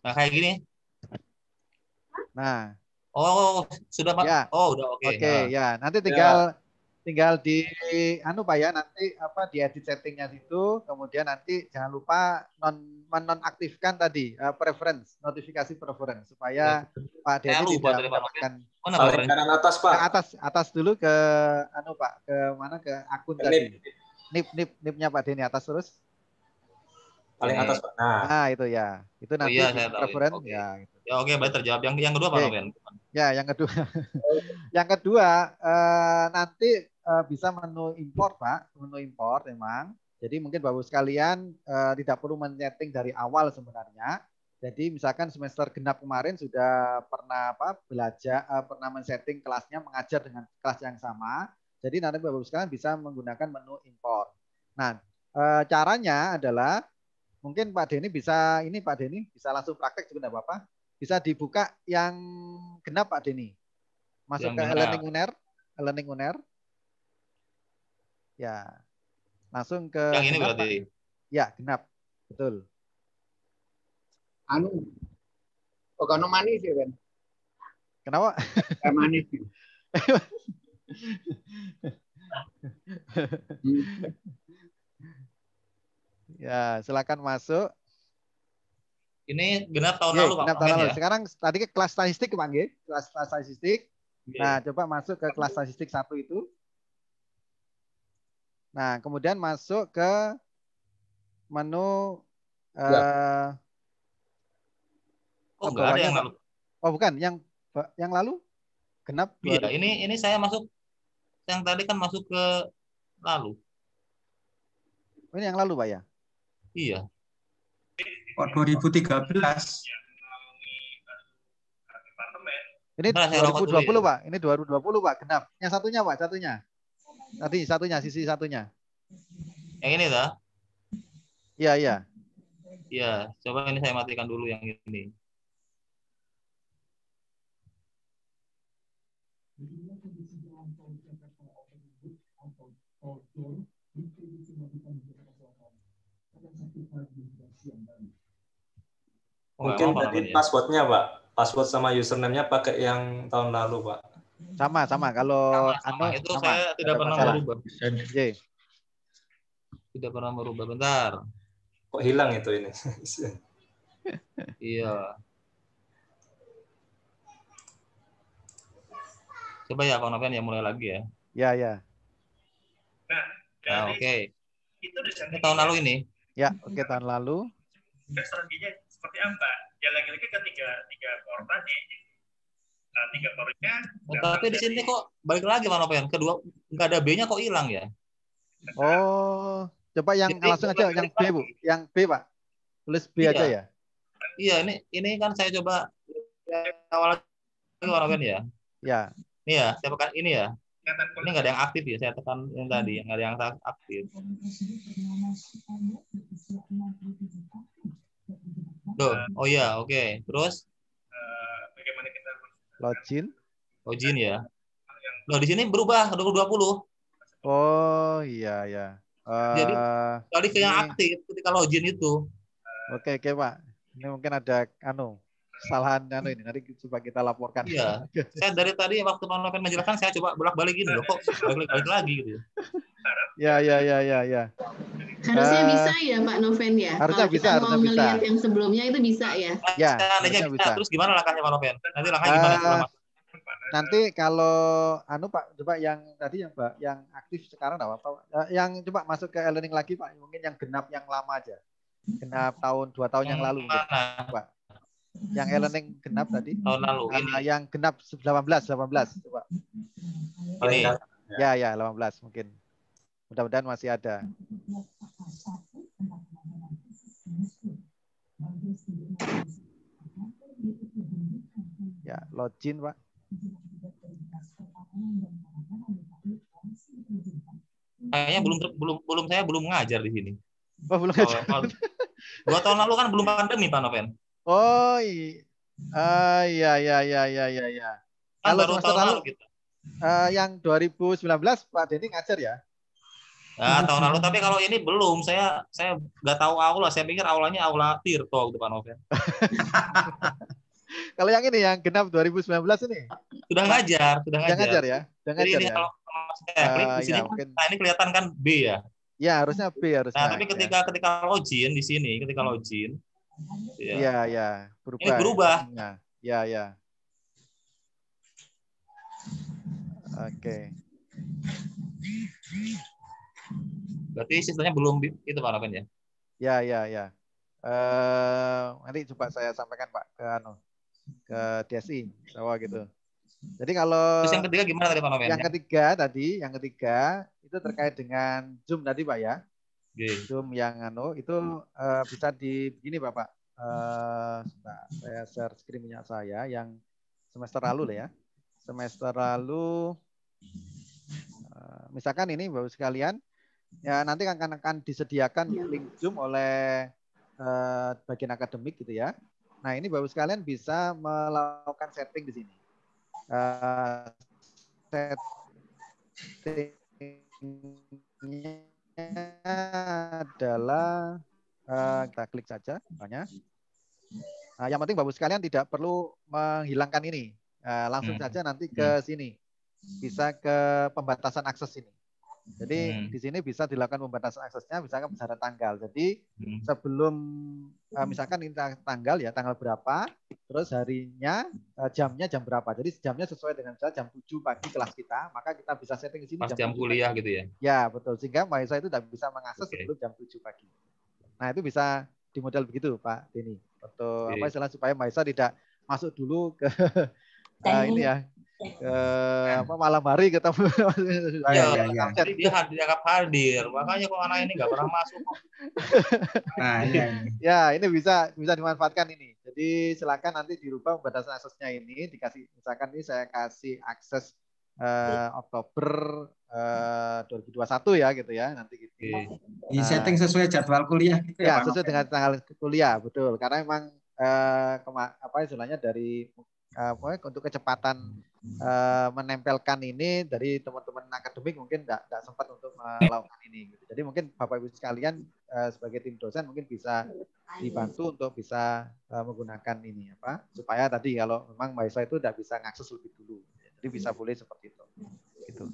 Nah, kayak gini. Nah, Oh, oh, oh, sudah Pak. Ya. Oh, udah oke. Okay. Oke, okay, nah. ya. ya. Nanti ya. tinggal ya. tinggal di anu Pak ya, nanti apa di edit settingnya situ, kemudian nanti jangan lupa non menonaktifkan tadi uh, preference, notifikasi preference supaya
ya. Pak Dedi tidak dari mendapatkan mana Pak? Kanan atas Pak. Ke atas
atas dulu ke anu Pak, ke mana ke akun ke tadi. Nip nip nipnya Pak Dedi atas terus.
Paling atas Pak. Nah.
nah, itu ya. Itu oh, nanti oh, iya, preference ya. Okay.
ya gitu. Ya oke, baik terjawab. Yang yang kedua Pak Noven.
Ya, yang kedua. yang kedua eh, nanti eh, bisa menu import Pak. Menu import memang. Jadi mungkin Bapak sekalian eh, tidak perlu menyeting dari awal sebenarnya. Jadi misalkan semester genap kemarin sudah pernah apa belajar eh, pernah men-setting kelasnya mengajar dengan kelas yang sama. Jadi nanti Bapak sekalian bisa menggunakan menu import. Nah, eh, caranya adalah mungkin Pak Denny bisa ini Pak Denny bisa langsung praktek sebenarnya Bapak. Bisa dibuka yang genap Pak Deni.
Masuk yang ke e-learning
uner. learning uner. Ya. Langsung ke Yang ini berarti. Ya, genap. Betul. Anu.
Oh, kan manis ya, Ben. Kenapa? Kayak manis. Ya?
ya, silakan masuk.
Ini genap tahun yeah, lalu, Pak. Genap tahun lalu. Ya?
Sekarang tadi ke kelas statistik, Pak, nggih. Kelas, kelas statistik. Yeah. Nah, coba masuk ke kelas statistik satu itu. Nah, kemudian masuk ke menu uh, oh, enggak ada yang lalu. Oh, bukan, yang yang lalu genap. Iya, ini ini saya masuk yang tadi kan masuk ke
lalu. Oh, ini yang lalu, Pak ya? Iya. 2013 ini 2020
pak ini 2020 pak genap yang satunya pak satunya nanti satunya sisi satunya
yang ini pak? iya iya iya coba ini saya matikan dulu yang ini
you. Oh, Mungkin apa, ya? tadi
passwordnya
pak, password sama username-nya pakai yang tahun lalu pak.
Sama sama kalau
sama, sama. Anu, itu sama. saya
tidak pernah masalah. merubah. Yeah. Tidak pernah merubah
bentar. Kok hilang itu ini? iya. Coba ya Kang Novian ya mulai lagi ya. Ya ya.
Nah, nah oke. Okay. Itu, tahun lalu ini.
Ya, oke okay, tahun lalu.
Strateginya seperti apa? Ya lagi-lagi ke tiga tiga power tadi. Nah, tiga powernya. Oh, tapi
di sini kok balik lagi Pak Novel, kedua nggak ada B-nya kok hilang ya? Oh, coba yang Jadi, langsung
aja yang B bu, yang B pak, tulis B iya. aja ya.
Iya ini ini kan saya coba awal Pak ya. Ya. Ini ya, saya tekan ini ya. Ini nggak ada yang aktif ya, saya tekan yang tadi, nggak ada yang aktif. Tuh. Kan. Oh ya, oke. Okay. Terus? Eh, bagaimana kita login? Login ya. Loh, di sini berubah
2020. Oh, iya ya. Jadi kali ke yang aktif ketika login itu. Eh, oke, okay, oke, okay, Pak. Ini mungkin ada anu kesalahan anu ini nanti coba kita laporkan. Iya.
saya dari tadi waktu menonton menjelaskan saya coba bolak-balik
gitu loh kok bolak-balik lagi gitu. Ya.
Ya, ya, ya, ya, ya. Harusnya uh, bisa ya Pak Noven ya. Harusnya Kalau bisa, kita harusnya mau bisa. Melihat yang sebelumnya itu bisa ya. Ya, ya harusnya bisa. bisa. Terus gimana langkahnya
Pak Noven? Nanti langkahnya uh, gimana?
Eh, nanti kalau anu Pak coba yang tadi yang Pak yang aktif sekarang apa Pak? Eh, yang coba masuk ke e-learning lagi Pak, mungkin yang genap yang lama aja. Genap tahun dua tahun yang, yang lalu mungkin, gitu, Pak. Yang e-learning genap tadi. Tahun lalu. Uh, yang genap 18 18 coba. Ini. Ya, ya, 18 mungkin. Mudah-mudahan masih ada. Ya, login, Pak.
Kayaknya belum
belum belum saya belum ngajar di sini. Oh, belum ngajar. Oh, dua tahun lalu kan belum pandemi, Pak Noven.
Oh, iya. Uh, iya, iya, iya, iya, iya. Ya. Kalau tahun lalu, lalu gitu. uh, yang 2019 Pak Denny ngajar ya?
Nah, eh, iya tahun lalu tapi kalau ini belum saya saya nggak tahu aula saya pikir aulanya aula Tirto gitu Pak Novel.
kalau yang ini yang genap 2019 ini sudah ngajar sudah ngajar, ngajar ya sudah ngajar Jadi ini ya.
kalau saya
eh, klik di ya, sini ya, mungkin. nah ini kelihatan kan B ya
ya harusnya B harusnya nah tapi ya. ketika
ya. ketika login di sini ketika login ya ya, ya berubah ini berubah ya ya, ya. oke okay. Berarti sistemnya belum itu Pak Raven ya?
Ya, ya, ya. Uh, nanti coba saya sampaikan Pak ke anu ke DSI bahwa gitu. Jadi kalau Terus yang ketiga gimana tadi Pak Noven? Yang ketiga tadi, yang ketiga itu terkait dengan Zoom tadi Pak ya. Okay. Zoom yang anu itu uh, bisa di pak pak Uh, saya share screen minyak saya yang semester lalu lah ya. Semester lalu misalkan ini Bapak sekalian ya nanti akan akan disediakan link Zoom oleh uh, bagian akademik gitu ya. Nah ini Bapak sekalian bisa melakukan setting di sini. uh, settingnya adalah uh, kita klik saja hanya. Nah, yang penting Bapak sekalian tidak perlu menghilangkan ini. langsung hmm. saja nanti ke hmm. sini. Bisa ke pembatasan akses ini. Jadi hmm. di sini bisa dilakukan pembatasan aksesnya misalkan secara tanggal. Jadi hmm. sebelum uh, misalkan ini tanggal ya tanggal berapa, terus harinya uh, jamnya jam berapa. Jadi jamnya sesuai dengan jam 7 pagi kelas kita, maka kita bisa setting di sini Pas jam, jam kuliah pagi. gitu ya. Ya, betul. Sehingga mahasiswa itu tidak bisa mengakses okay. sebelum jam 7 pagi. Nah, itu bisa dimodel begitu, Pak Denny. Untuk okay. apa istilah supaya mahasiswa tidak masuk dulu ke uh, ini ya eh, apa malam hari ketemu ya, ya, ya. dia hadir
dianggap hadir makanya kok anak ini nggak pernah masuk
nah ya, ya ini bisa bisa dimanfaatkan ini jadi silakan nanti dirubah pembatasan aksesnya ini dikasih misalkan ini saya kasih akses eh, Oktober eh, uh, 2021 ya gitu ya nanti gitu. Di
nah, setting sesuai jadwal kuliah gitu ya. Ya, sesuai ya? dengan
tanggal kuliah, betul. Karena memang eh, kema apa istilahnya dari Eh, untuk kecepatan uh, menempelkan ini dari teman-teman akademik mungkin tidak sempat untuk melakukan ini. Gitu. Jadi mungkin Bapak Ibu sekalian uh, sebagai tim dosen mungkin bisa dibantu untuk bisa uh, menggunakan ini apa supaya tadi kalau memang mahasiswa itu tidak bisa mengakses lebih dulu. Jadi bisa boleh seperti itu. Gitu.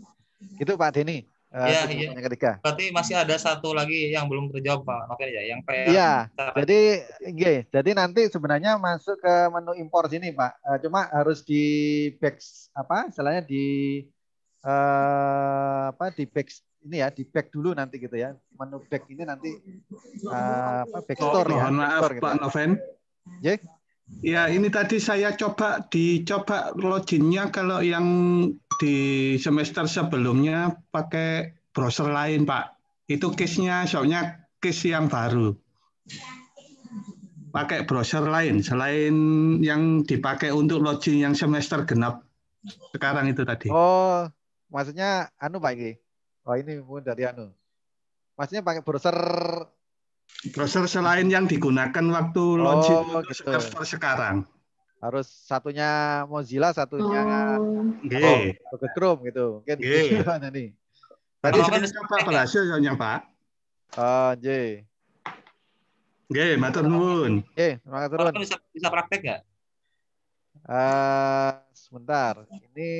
Gitu Pak Deni. Uh, ya, iya. iya. ketiga.
Berarti masih ada satu lagi yang belum terjawab Pak
Novel ya, yang PR. Iya.
Jadi gini, iya, jadi nanti sebenarnya masuk
ke menu impor
sini Pak. Uh, cuma harus di back apa? Istilahnya di uh, apa? Di back ini ya, di back dulu nanti gitu ya. Menu back ini nanti
uh, apa? Back oh, store oh, ya. Mohon maaf gitu. Pak Noven. Iya. Yeah. Ya, ini tadi saya coba dicoba loginnya kalau yang di semester sebelumnya pakai browser lain, Pak. Itu case-nya, soalnya case yang baru. Pakai browser lain, selain yang dipakai untuk login yang semester genap sekarang itu tadi. Oh,
maksudnya anu Pak ini. Oh, ini mungkin dari anu. Maksudnya pakai browser
browser selain yang digunakan waktu login oh, gitu. sekarang
harus satunya Mozilla, satunya oh. Oh, Chrome gitu. Mungkin okay. gimana nih? Tadi oh, siapa berhasil soalnya Pak? Ah, uh, J.
G, matur nuwun.
Eh, terima kasih. Bisa, bisa praktek nggak? Uh, sebentar. Ini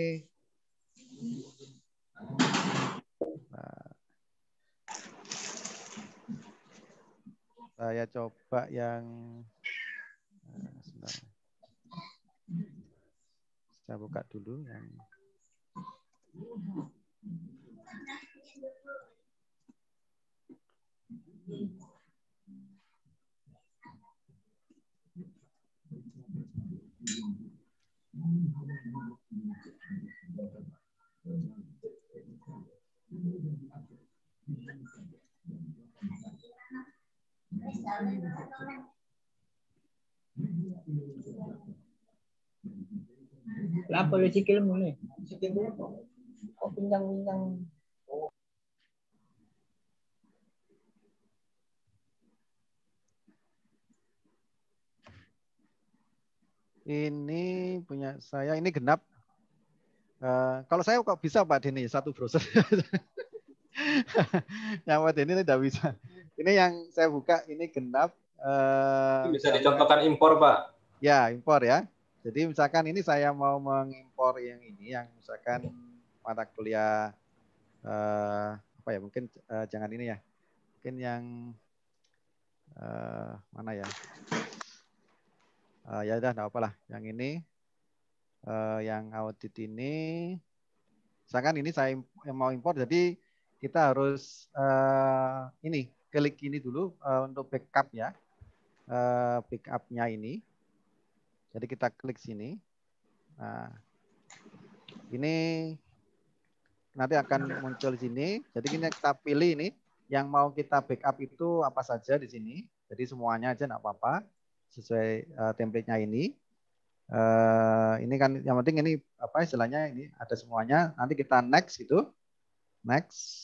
nah. saya coba yang
Saya buka dulu yang
Thank
you. Lapo lo sikil mo ni. Sikil kok. Kok pindang
Ini punya saya, ini genap. Uh, kalau saya kok bisa Pak Dini satu browser. yang Pak Dini tidak bisa. Ini yang saya buka, ini genap. Uh, bisa dicontohkan impor Pak. Ya, impor ya. Jadi misalkan ini saya mau mengimpor yang ini yang misalkan mata kuliah uh, apa ya mungkin uh, jangan ini ya. Mungkin yang uh, mana ya? Uh, ya udah nggak apa-apa lah. Yang ini uh, yang audit ini misalkan ini saya mau impor jadi kita harus uh, ini klik ini dulu uh, untuk backup ya. uh, backupnya ini jadi kita klik sini. Nah, ini nanti akan muncul di sini. Jadi ini kita pilih ini yang mau kita backup itu apa saja di sini. Jadi semuanya aja nggak apa-apa sesuai uh, template-nya ini. Uh, ini kan yang penting ini apa istilahnya ini ada semuanya. Nanti kita next itu. Next.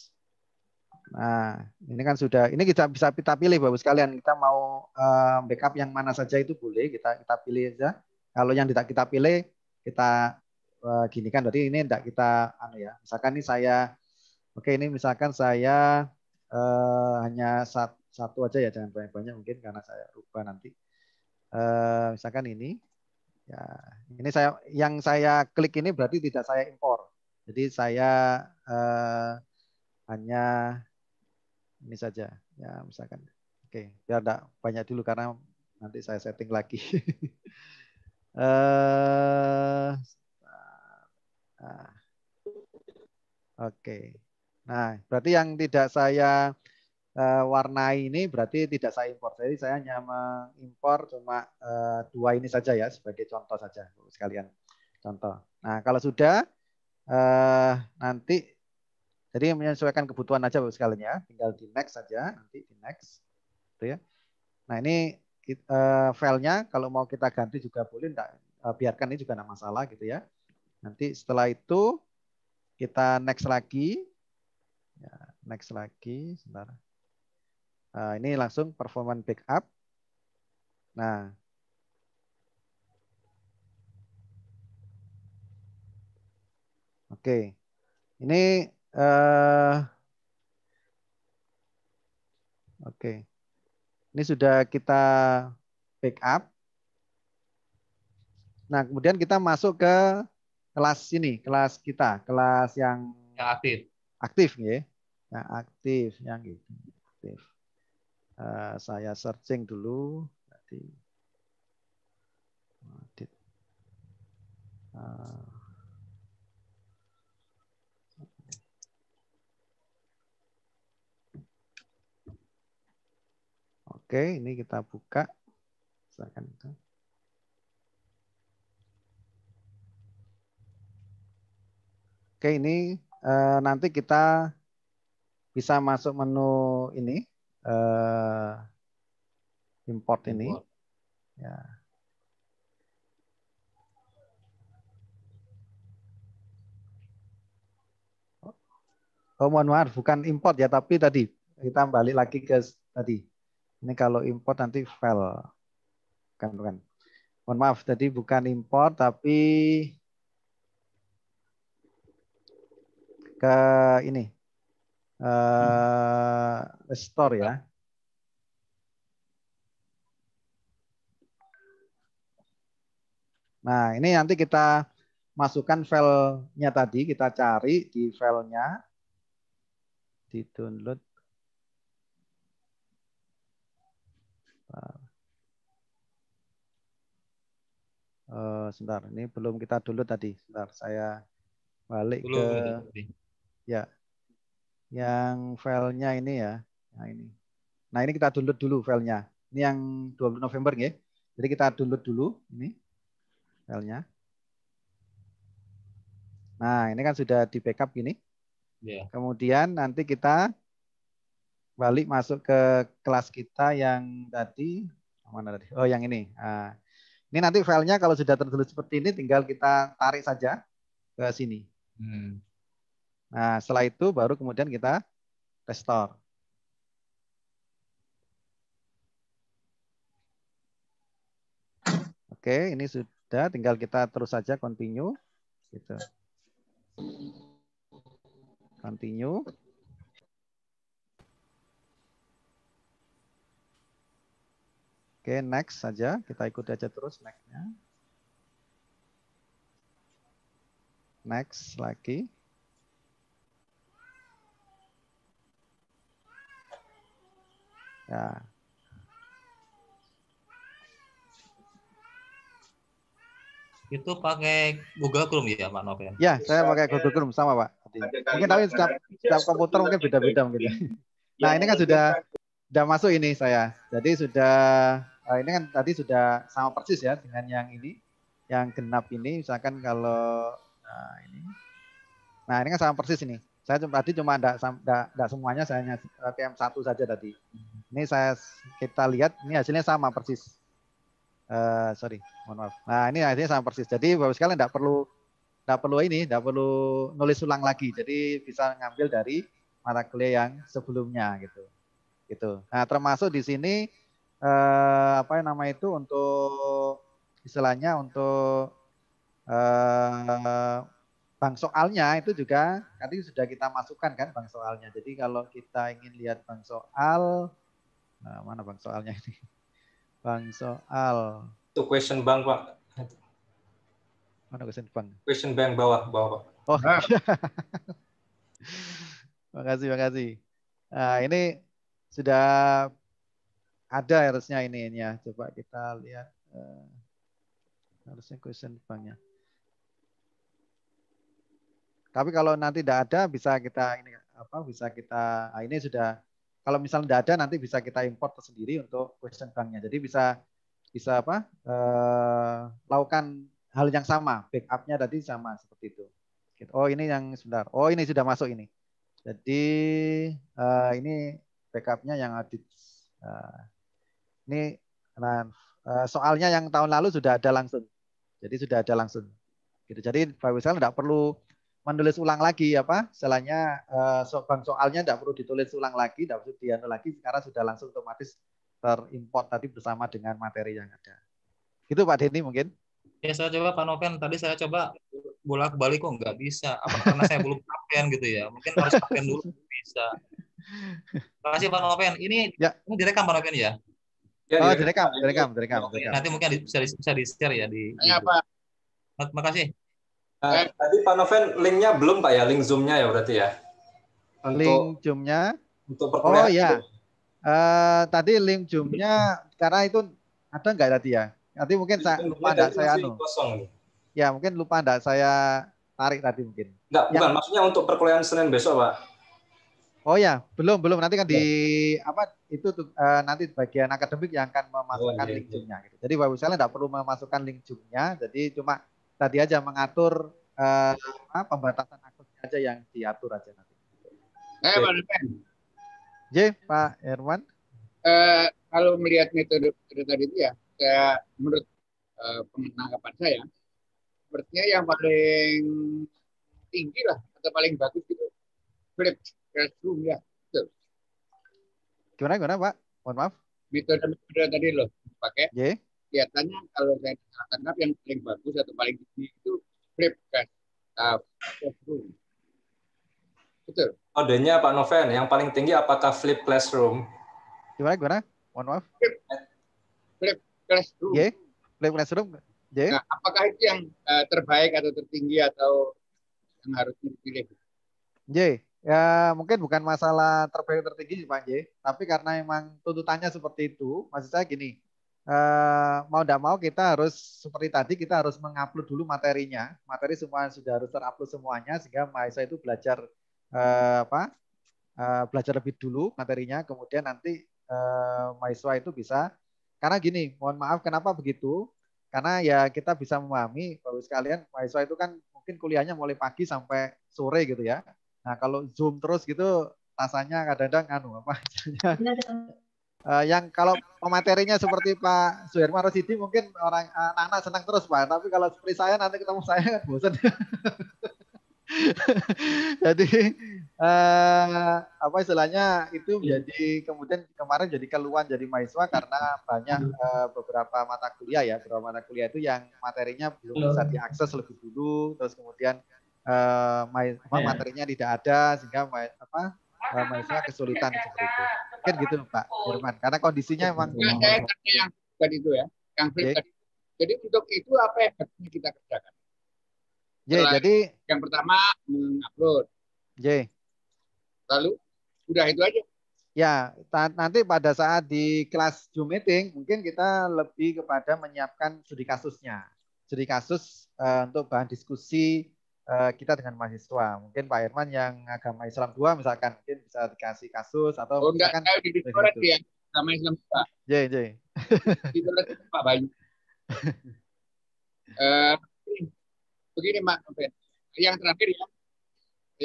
Nah, ini kan sudah ini kita bisa kita pilih Bapak sekalian, kita mau uh, backup yang mana saja itu boleh kita kita pilih saja. Kalau yang tidak kita pilih kita uh, eh, gini kan berarti ini tidak kita anu ya. Misalkan ini saya oke okay, ini misalkan saya uh, hanya satu, satu aja ya jangan banyak-banyak mungkin karena saya rubah nanti. Uh, misalkan ini ya ini saya yang saya klik ini berarti tidak saya impor. Jadi saya uh, hanya ini saja ya misalkan oke biar tidak banyak dulu karena nanti saya setting lagi uh, nah. oke nah berarti yang tidak saya uh, warnai ini berarti tidak saya impor jadi saya hanya mengimpor cuma uh, dua ini saja ya sebagai contoh saja sekalian contoh nah kalau sudah uh, nanti jadi menyesuaikan kebutuhan aja Bapak sekalian ya. tinggal di next saja nanti di next. Gitu ya. Nah, ini uh, filenya kalau mau kita ganti juga boleh enggak uh, eh, biarkan ini juga enggak masalah gitu ya. Nanti setelah itu kita next lagi. Ya, next lagi sebentar. Uh, ini langsung performance backup. Nah, Oke. Ini Eh, oke. Okay. Ini sudah kita backup. Nah, kemudian kita masuk ke kelas ini, kelas kita, kelas yang, yang aktif. Aktif, ya. Yang aktif, yang itu. Aktif. Uh, saya searching dulu. Uh, Oke, ini kita buka. Silakan Oke, ini eh, nanti kita bisa masuk menu ini eh, import ini. Import. Ya. Oh, oh, mohon maaf, bukan import ya, tapi tadi kita balik lagi ke tadi ini kalau import nanti file. Bukan, bukan. Mohon maaf, tadi bukan import tapi ke ini uh, restore ya. Nah ini nanti kita masukkan filenya tadi kita cari di filenya di download uh, sebentar ini belum kita dulu tadi sebentar saya balik dulu, ke ya yang filenya ini ya nah ini nah ini kita download dulu filenya ini yang 20 November ya jadi kita download dulu ini filenya nah ini kan sudah di backup gini yeah. kemudian nanti kita balik masuk ke kelas kita yang tadi mana tadi oh yang ini nah, ini nanti filenya kalau sudah tertulis seperti ini tinggal kita tarik saja ke sini. Hmm. Nah setelah itu baru kemudian kita restore. Oke, ini sudah. Tinggal kita terus saja continue. Gitu. Continue. Oke, okay, next saja. Kita ikuti aja terus next Next lagi.
Ya. Itu pakai Google Chrome ya, Pak Novel? Ya, saya pakai Google Chrome sama, Pak. Mungkin tapi setiap, setiap
komputer mungkin beda-beda mungkin. Nah, ini kan sudah sudah masuk ini saya. Jadi sudah Eh, ini kan tadi sudah sama persis ya dengan yang ini, yang genap ini misalkan kalau nah ini, nah ini kan sama persis ini. Saya cuma tadi cuma tidak tidak semuanya saya hanya tm satu saja tadi. Ini saya kita lihat ini hasilnya sama persis. Uh, sorry, mohon maaf. Nah ini hasilnya sama persis. Jadi bapak sekalian tidak perlu tidak perlu ini, tidak perlu nulis ulang lagi. Jadi bisa ngambil dari mata kuliah yang sebelumnya gitu. Gitu. Nah, termasuk di sini eh, apa nama itu untuk istilahnya untuk eh, bank soalnya itu juga nanti sudah kita masukkan kan bank soalnya. Jadi kalau kita ingin lihat bank soal, nah mana
bank soalnya ini? Bank soal. Itu question bank pak. Mana question bank? Question bank bawah bawah pak.
Oh. Ah. makasih makasih. Nah ini sudah ada harusnya ini ya. Coba kita lihat eh, harusnya question banknya. Tapi kalau nanti tidak ada bisa kita ini apa bisa kita nah ini sudah kalau misalnya tidak ada nanti bisa kita import tersendiri untuk question banknya. Jadi bisa bisa apa eh, lakukan hal yang sama backupnya tadi sama seperti itu. Gitu. Oh ini yang sebentar. Oh ini sudah masuk ini. Jadi eh, ini backupnya yang audit eh, ini nah, soalnya yang tahun lalu sudah ada langsung. Jadi sudah ada langsung. Gitu. Jadi Pak Wisal tidak perlu menulis ulang lagi apa selanya eh, soal soalnya tidak perlu ditulis ulang lagi, tidak perlu dianu lagi. Sekarang sudah langsung otomatis terimport tadi bersama dengan materi yang ada. Itu Pak Denny mungkin.
Ya saya coba Pak Noven tadi saya coba bolak balik kok nggak bisa. Apa karena saya belum kapten gitu ya? Mungkin harus kapten dulu bisa. Terima kasih Pak Noven. Ini ya. ini direkam Pak Noven ya? Ya, oh, ya. direkam, direkam, direkam, Nanti mungkin bisa di, bisa di share ya di. Ya, Terima kasih.
Uh, nah, eh. tadi Pak Noven linknya belum Pak ya, link zoomnya ya berarti ya. Untuk, link zoomnya. Untuk perkuliahan. Oh ya.
Uh, tadi link zoomnya karena itu ada nggak tadi ya? Nanti mungkin saya lupa ada saya anu. Kosong. Ya mungkin lupa ada saya tarik tadi mungkin.
Enggak, ya. bukan. Maksudnya untuk perkuliahan Senin besok Pak.
Oh ya, belum belum nanti kan ya. di apa itu uh, nanti bagian akademik yang akan memasukkan oh, iya, ya, link gitu. Jadi Bapak Misalnya tidak perlu memasukkan link jadi cuma tadi aja mengatur uh, apa, pembatasan akunnya aja yang diatur aja nanti. Eh, Pak J, Pak Irwan.
Uh, eh, kalau melihat metode metode tadi itu ya, saya menurut uh, penangkapan saya, sepertinya yang paling tinggi lah atau paling bagus itu flip Classroom ya.
Gimana gimana Pak? Mohon
maaf. Metode-metode tadi loh pakai. Ya. Yeah. Kelihatannya kalau saya tangkap yang paling bagus atau paling tinggi itu flip classroom. uh,
Betul. Kodenya Pak Noven, yang paling tinggi apakah flip classroom?
Gimana gimana? Mohon maaf.
Flip,
flip classroom.
Yeah.
Flip classroom. Yeah. Nah,
apakah
itu
yang uh, terbaik atau tertinggi atau yang harus dipilih? J
ya mungkin bukan masalah terbaik tertinggi sih J, tapi karena emang tuntutannya seperti itu, maksud saya gini, eh, mau tidak mau kita harus seperti tadi kita harus mengupload dulu materinya, materi semua sudah harus terupload semuanya sehingga mahasiswa itu belajar eh, apa eh, belajar lebih dulu materinya, kemudian nanti mahasiswa itu bisa karena gini, mohon maaf kenapa begitu? Karena ya kita bisa memahami bahwa sekalian mahasiswa itu kan mungkin kuliahnya mulai pagi sampai sore gitu ya Nah kalau zoom terus gitu rasanya kadang-kadang anu apa Uh, yang kalau pematerinya seperti Pak Suherman Rosidi mungkin orang eh, anak-anak senang terus Pak, tapi kalau seperti saya nanti ketemu saya kan bosan.
jadi
eh, apa istilahnya itu iya. jadi kemudian kemarin jadi keluhan jadi mahasiswa karena banyak uh, beberapa mata kuliah ya beberapa mata kuliah itu yang materinya belum iya. bisa diakses lebih dulu terus kemudian uh, materinya tidak ada sehingga apa uh, eh, mahasiswa kan kesulitan seperti itu. Mungkin gitu Pak Firman, karena kondisinya
iya, memang ya, saya yang tadi itu ya, yang tadi. Jadi untuk itu apa yang kita kerjakan?
jadi
yang pertama mengupload. Ya. Lalu udah itu aja.
Ya, nanti pada saat di kelas Zoom meeting mungkin kita lebih kepada menyiapkan studi kasusnya. Studi kasus uh, untuk bahan diskusi Eh, kita dengan mahasiswa. Mungkin Pak Herman yang agama Islam 2 misalkan mungkin bisa dikasih kasus atau oh, misalkan enggak, di gitu. ya
agama Islam 2. Iya, iya. Di Pak Bayu. uh, begini Pak Noven. Yang terakhir ya.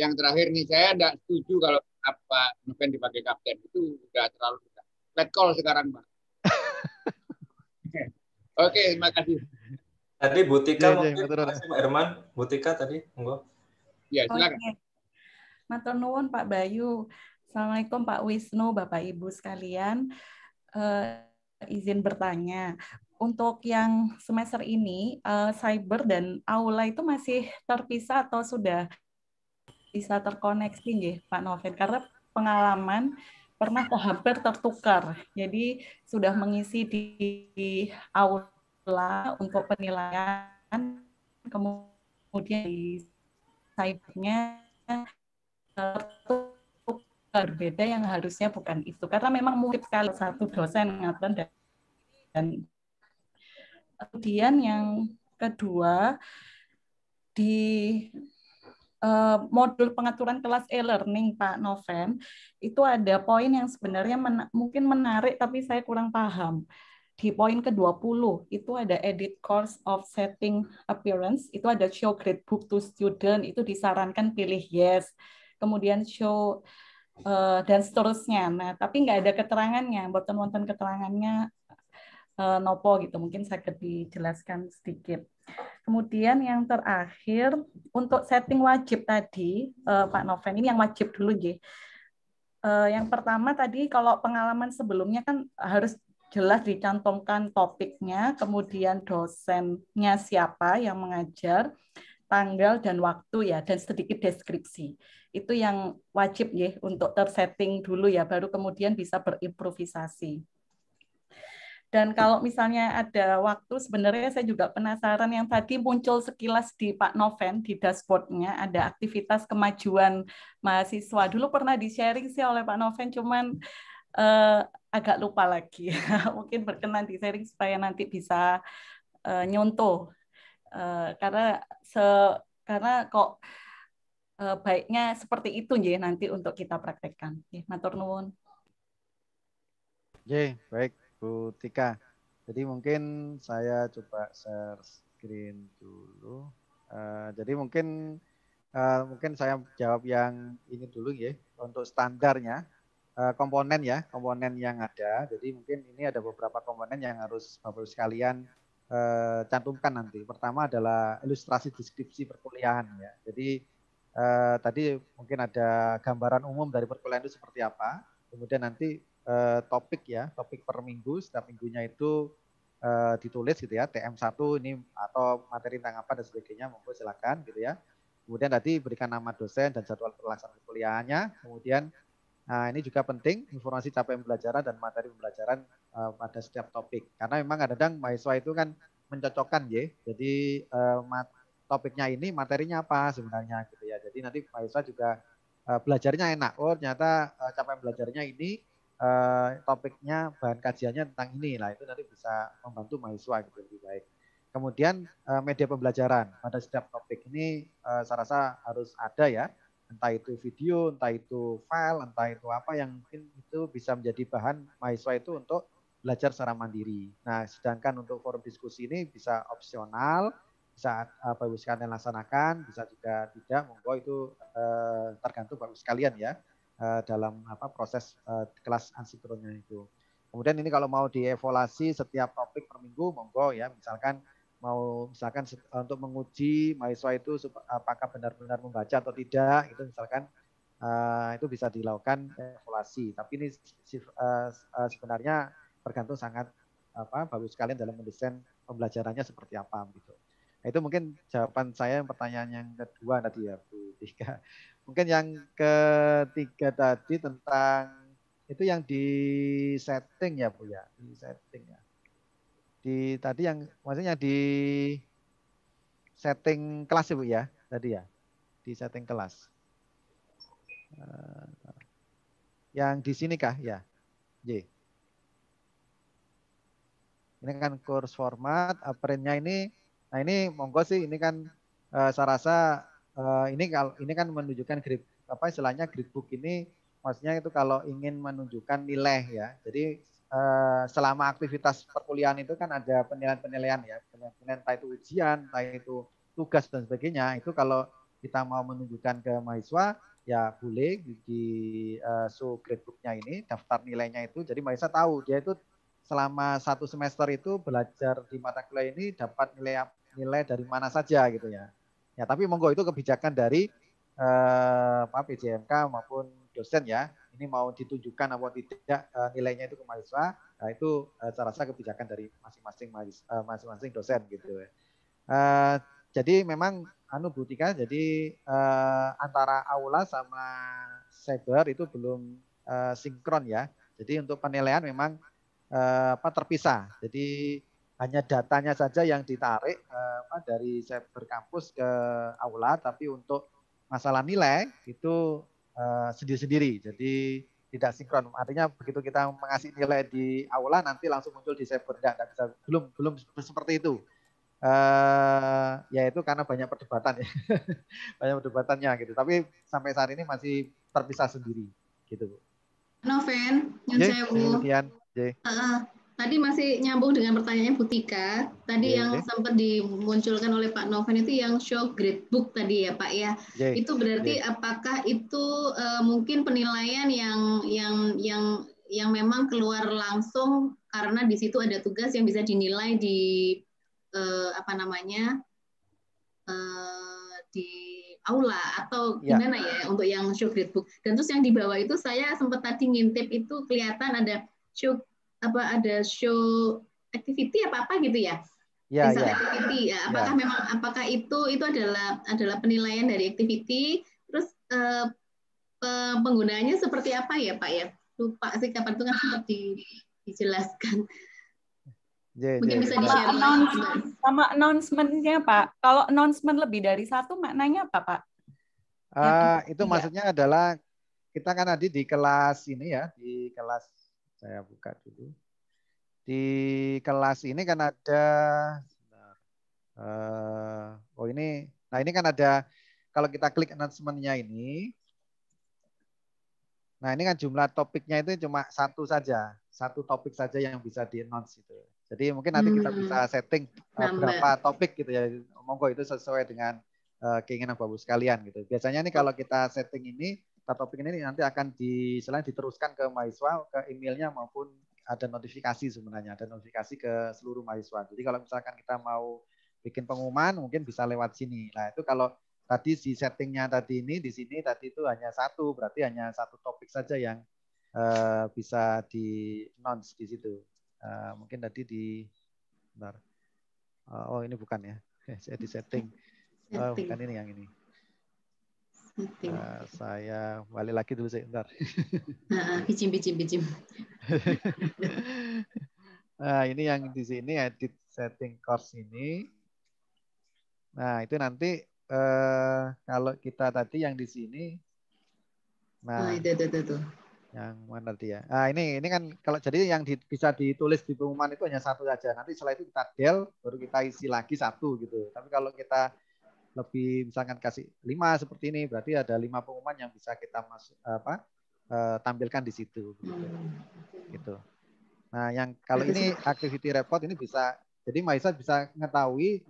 Yang terakhir nih saya tidak setuju kalau apa Noven dipakai kapten itu udah terlalu dekat. Let call sekarang Pak. Oke, okay, terima kasih.
Tadi Butika ya, mungkin ya, masih, Pak Herman, Butika tadi monggo. Ya, silakan.
Okay. Matur nuwun Pak Bayu. Assalamualaikum Pak Wisnu, Bapak Ibu sekalian. Uh, izin bertanya. Untuk yang semester ini, uh, cyber dan aula itu masih terpisah atau sudah bisa terkoneksi nggih Pak Novin karena pengalaman pernah kok hampir tertukar. Jadi sudah mengisi di, di aula untuk penilaian kemudian di cybernya berbeda yang harusnya bukan itu karena memang mungkin kalau satu dosen ngatakan dan, kemudian yang kedua di eh, modul pengaturan kelas e-learning Pak Noven itu ada poin yang sebenarnya mena mungkin menarik tapi saya kurang paham di poin ke-20 itu ada edit course of setting appearance, itu ada show grade book to student, itu disarankan pilih yes. Kemudian show uh, dan seterusnya. Nah, tapi nggak ada keterangannya, buatan buatan keterangannya uh, nopo gitu. Mungkin saya ke dijelaskan sedikit. Kemudian yang terakhir untuk setting wajib tadi uh, Pak Noven ini yang wajib dulu, J. yang pertama tadi kalau pengalaman sebelumnya kan harus jelas dicantumkan topiknya, kemudian dosennya siapa yang mengajar, tanggal dan waktu ya, dan sedikit deskripsi. Itu yang wajib ya untuk tersetting dulu ya, baru kemudian bisa berimprovisasi. Dan kalau misalnya ada waktu, sebenarnya saya juga penasaran yang tadi muncul sekilas di Pak Noven, di dashboardnya, ada aktivitas kemajuan mahasiswa. Dulu pernah di-sharing sih oleh Pak Noven, cuman uh, agak lupa lagi. Mungkin berkenan di sharing supaya nanti bisa uh, nyontoh. Uh, karena se karena kok uh, baiknya seperti itu ya nanti untuk kita praktekkan. Ya, matur nuwun.
Oke, baik Bu Tika. Jadi mungkin saya coba share screen dulu. Uh, jadi mungkin uh, mungkin saya jawab yang ini dulu ya untuk standarnya Eh, komponen ya, komponen yang ada. Jadi mungkin ini ada beberapa komponen yang harus Bapak sekalian eh, cantumkan nanti. Pertama adalah ilustrasi deskripsi perkuliahan ya. Jadi eh, tadi mungkin ada gambaran umum dari perkuliahan itu seperti apa. Kemudian nanti eh, topik ya, topik per minggu, setiap minggunya itu eh, ditulis gitu ya, TM1 ini atau materi tentang apa dan sebagainya, monggo silakan gitu ya. Kemudian tadi berikan nama dosen dan jadwal pelaksanaan kuliahnya, kemudian Nah, ini juga penting informasi capaian pembelajaran dan materi pembelajaran uh, pada setiap topik. Karena memang kadang-kadang mahasiswa itu kan mencocokkan ya. Jadi uh, topiknya ini materinya apa sebenarnya gitu ya. Jadi nanti mahasiswa juga uh, belajarnya enak. Oh, ternyata uh, capaian belajarnya ini uh, topiknya bahan kajiannya tentang ini. Lah, itu nanti bisa membantu mahasiswa gitu lebih baik. Kemudian uh, media pembelajaran pada setiap topik ini uh, saya rasa harus ada ya entah itu video, entah itu file, entah itu apa yang mungkin itu bisa menjadi bahan mahasiswa itu untuk belajar secara mandiri. Nah, sedangkan untuk forum diskusi ini bisa opsional, bisa uh, sekalian laksanakan, bisa juga tidak, monggo itu uh, tergantung bagus sekalian ya uh, dalam apa proses uh, kelas ansinkronnya itu. Kemudian ini kalau mau dievaluasi setiap topik per minggu, monggo ya, misalkan mau misalkan eh, untuk menguji mahasiswa itu apakah benar-benar membaca atau tidak itu misalkan uh, itu bisa dilakukan evaluasi tapi ini uh, sebenarnya tergantung sangat apa bagus sekalian dalam mendesain pembelajarannya seperti apa gitu nah, itu mungkin jawaban saya pertanyaan yang kedua tadi ya Bu Tika mungkin yang ketiga tadi tentang itu yang di setting ya Bu ya di setting ya di tadi yang maksudnya di setting kelas ibu ya, ya tadi ya di setting kelas eh, yang di sini kah ya J ini kan kurs format printnya ini nah ini monggo sih ini kan uh, saya rasa uh, ini kalau ini kan menunjukkan grip apa istilahnya gridbook ini maksudnya itu kalau ingin menunjukkan nilai ya jadi Eh, selama aktivitas perkuliahan itu kan ada penilaian-penilaian ya, penilaian entah itu ujian, entah itu tugas dan sebagainya. Itu kalau kita mau menunjukkan ke mahasiswa ya boleh di uh, eh, so grade booknya ini daftar nilainya itu jadi mahasiswa tahu dia itu selama satu semester itu belajar di mata kuliah ini dapat nilai nilai dari mana saja gitu ya ya tapi monggo itu kebijakan dari uh, apa PJMK maupun dosen ya ini mau ditujukan atau tidak eh, nilainya itu ke mahasiswa, nah itu uh, saya rasa kebijakan dari masing-masing eh, masing-masing dosen gitu. Uh, jadi memang anu buktikan jadi uh, antara aula sama cyber itu belum uh, sinkron ya. Jadi untuk penilaian memang uh, apa terpisah. Jadi hanya datanya saja yang ditarik uh, dari cyber kampus ke aula tapi untuk masalah nilai itu Eh, sendiri-sendiri. Uh, Jadi tidak sinkron. Artinya begitu kita mengasih nilai di aula nanti langsung muncul di server tidak, tidak bisa belum belum seperti itu. Uh, ya itu karena banyak perdebatan ya. banyak perdebatannya gitu. Tapi sampai saat ini masih terpisah sendiri gitu.
Noven,
yang saya Bu.
Tadi masih nyambung dengan pertanyaannya putika Tadi yeah. yang iya. sempat dimunculkan oleh Pak Noven itu yang show grade book tadi ya Pak ya. Yeah. Itu berarti yeah. apakah itu uh, mungkin penilaian yang yang yang yang memang keluar langsung karena di situ ada tugas yang bisa dinilai di uh, apa namanya uh, di aula atau ya. gimana ya. ya untuk yang show grade book. Dan terus yang di bawah itu saya sempat tadi ngintip itu kelihatan ada show apa ada show activity apa apa gitu ya
ya, ya. activity ya, ya. apakah ya.
memang apakah itu itu adalah adalah penilaian dari activity terus eh, penggunaannya seperti apa ya pak ya lupa sih kapan itu nggak kan sempat di, dijelaskan
Yeah,
Mungkin bisa di share announcement,
sama announcementnya Pak. Kalau announcement lebih dari satu maknanya apa Pak?
Uh, itu maksudnya adalah kita kan tadi di kelas ini ya
di kelas
saya buka dulu. Di kelas ini kan ada uh, oh ini nah ini kan ada kalau kita klik announcement-nya ini Nah, ini kan jumlah topiknya itu cuma satu saja, satu topik saja yang bisa di announce itu Jadi mungkin nanti kita hmm. bisa setting uh, berapa topik gitu ya. Monggo itu sesuai dengan uh, keinginan Bapak sekalian gitu. Biasanya nih kalau kita setting ini kita topik ini nanti akan di selain diteruskan ke mahasiswa ke emailnya maupun ada notifikasi sebenarnya ada notifikasi ke seluruh mahasiswa jadi kalau misalkan kita mau bikin pengumuman mungkin bisa lewat sini nah itu kalau tadi si settingnya tadi ini di sini tadi itu hanya satu berarti hanya satu topik saja yang uh, bisa di announce di situ uh, mungkin tadi di bentar. Uh, oh ini bukan ya saya di setting, setting. Oh, bukan ini yang ini Okay. Uh, saya balik lagi dulu sebentar. ntar. bijim, bijim, nah, ini yang di sini edit setting course ini. Nah, itu nanti uh, kalau kita tadi yang di sini.
Nah, oh, itu, itu, itu, itu.
Yang mana dia? Ya? Nah, ini ini kan kalau jadi yang di, bisa ditulis di pengumuman itu hanya satu saja. Nanti setelah itu kita del, baru kita isi lagi satu gitu. Tapi kalau kita lebih misalkan kasih lima seperti ini berarti ada lima pengumuman yang bisa kita masuk apa eh, tampilkan di situ gitu. gitu. Nah, yang kalau ini activity report ini bisa jadi Maisa bisa mengetahui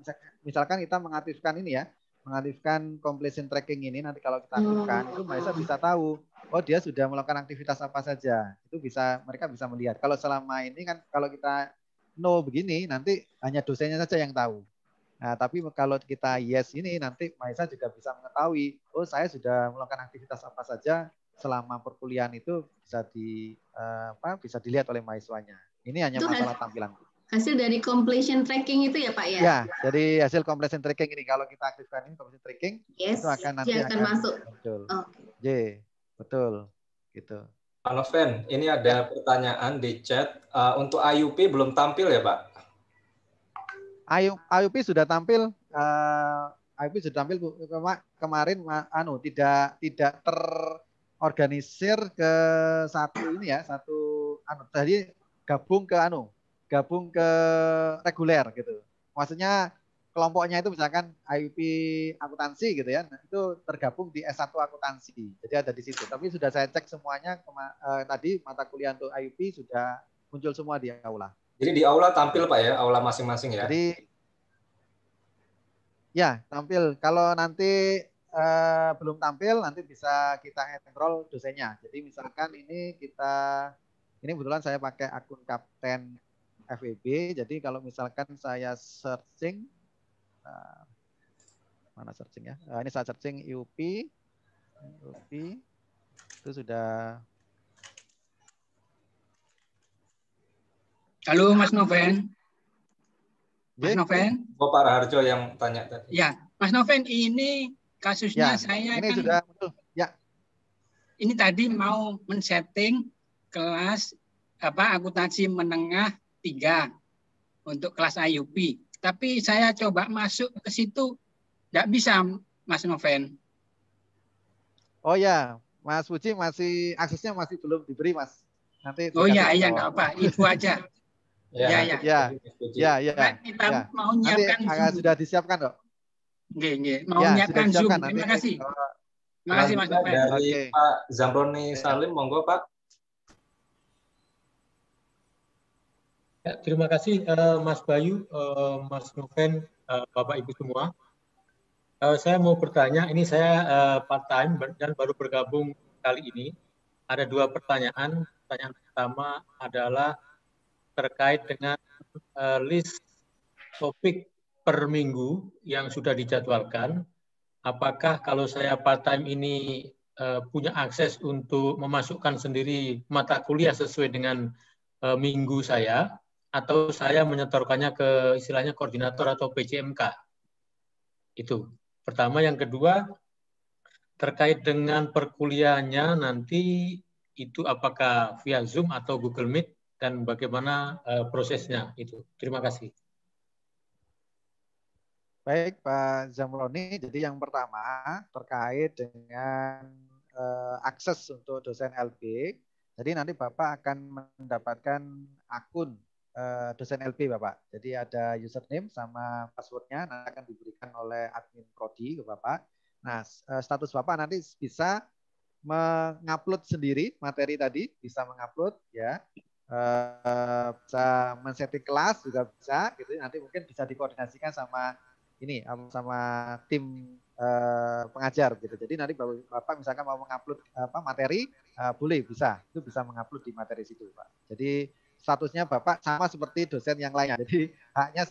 misalkan kita mengaktifkan ini ya, mengaktifkan completion tracking ini nanti kalau kita aktifkan hmm. itu Maisa bisa tahu oh dia sudah melakukan aktivitas apa saja. Itu bisa mereka bisa melihat. Kalau selama ini kan kalau kita no begini nanti hanya dosennya saja yang tahu. Nah, tapi kalau kita yes ini nanti Maisa juga bisa mengetahui, oh saya sudah melakukan aktivitas apa saja selama perkuliahan itu bisa di eh, apa bisa dilihat oleh mahasiswanya. Ini hanya itu masalah tampilan.
Hasil dari completion tracking itu ya Pak ya? Ya,
jadi hasil completion tracking ini kalau kita aktifkan ini completion tracking yes, itu akan nanti ya, akan, akan masuk. Oke. Oh. J,
betul. Gitu. Pak Noven, ini ada ya. pertanyaan di chat uh, untuk IUP belum tampil ya Pak?
Ayu, Ayubi sudah tampil uh, eh, Ayubi sudah tampil kema kemarin anu tidak tidak terorganisir ke satu ini ya satu anu tadi gabung ke anu gabung ke reguler gitu maksudnya kelompoknya itu misalkan IUP akuntansi gitu ya nah, itu tergabung di S1 akuntansi jadi ada di situ tapi sudah saya cek semuanya eh, tadi mata kuliah untuk IUP sudah muncul semua di aula
jadi di aula tampil Pak ya, aula masing-masing ya. Jadi
ya tampil. Kalau nanti eh, belum tampil, nanti bisa kita roll dosennya. Jadi misalkan ini kita ini kebetulan saya pakai akun kapten FEB. Jadi kalau misalkan saya searching uh, mana searching ya? Uh, ini saya searching IUP IUP
itu sudah Halo Mas Noven. Mas Noven.
Oh, Pak Raharjo yang tanya tadi.
Ya, Mas Noven ini kasusnya ya, saya ini kan sudah, ya. Ini tadi mau men-setting kelas apa akuntansi menengah tiga untuk kelas IUP. Tapi saya coba masuk ke situ nggak bisa Mas Noven. Oh ya, Mas
Puji masih aksesnya masih belum diberi Mas. Nanti Oh ya, iya nggak apa, itu aja.
Ya, ya, ya, ya.
ya, ya. ya kita ya.
mau nyiapkan Nanti, Zoom. sudah disiapkan dok. Oke, oke. Mau ya, nyiapkan Zoom. Nanti, Terima kasih. Terima kasih Mas Novel. Dari okay. Pak
Zamroni Salim, monggo Pak.
Ya, terima kasih uh, Mas Bayu, uh, Mas Noven, uh, Bapak Ibu semua. Uh, saya mau bertanya, ini saya uh, part time dan baru bergabung kali ini. Ada dua pertanyaan. Pertanyaan pertama adalah terkait dengan uh, list topik per minggu yang sudah dijadwalkan. Apakah kalau saya part time ini uh, punya akses untuk memasukkan sendiri mata kuliah sesuai dengan uh, minggu saya atau saya menyetorkannya ke istilahnya koordinator atau PCMK. Itu. Pertama, yang kedua terkait dengan perkuliahannya nanti itu apakah via Zoom atau Google Meet dan bagaimana uh, prosesnya itu. Terima kasih.
Baik Pak Zamroni, jadi yang pertama terkait dengan uh, akses untuk dosen LB. Jadi nanti Bapak akan mendapatkan akun uh, dosen LB Bapak. Jadi ada username sama passwordnya nanti akan diberikan oleh admin prodi ke Bapak. Nah, status Bapak nanti bisa mengupload sendiri materi tadi, bisa mengupload ya. Eh, bisa men-setting kelas juga bisa gitu nanti mungkin bisa dikoordinasikan sama ini sama tim uh, pengajar gitu jadi nanti bapak misalkan mau mengupload apa materi uh, boleh bisa itu bisa mengupload di materi situ pak jadi statusnya bapak sama seperti dosen yang lainnya jadi haknya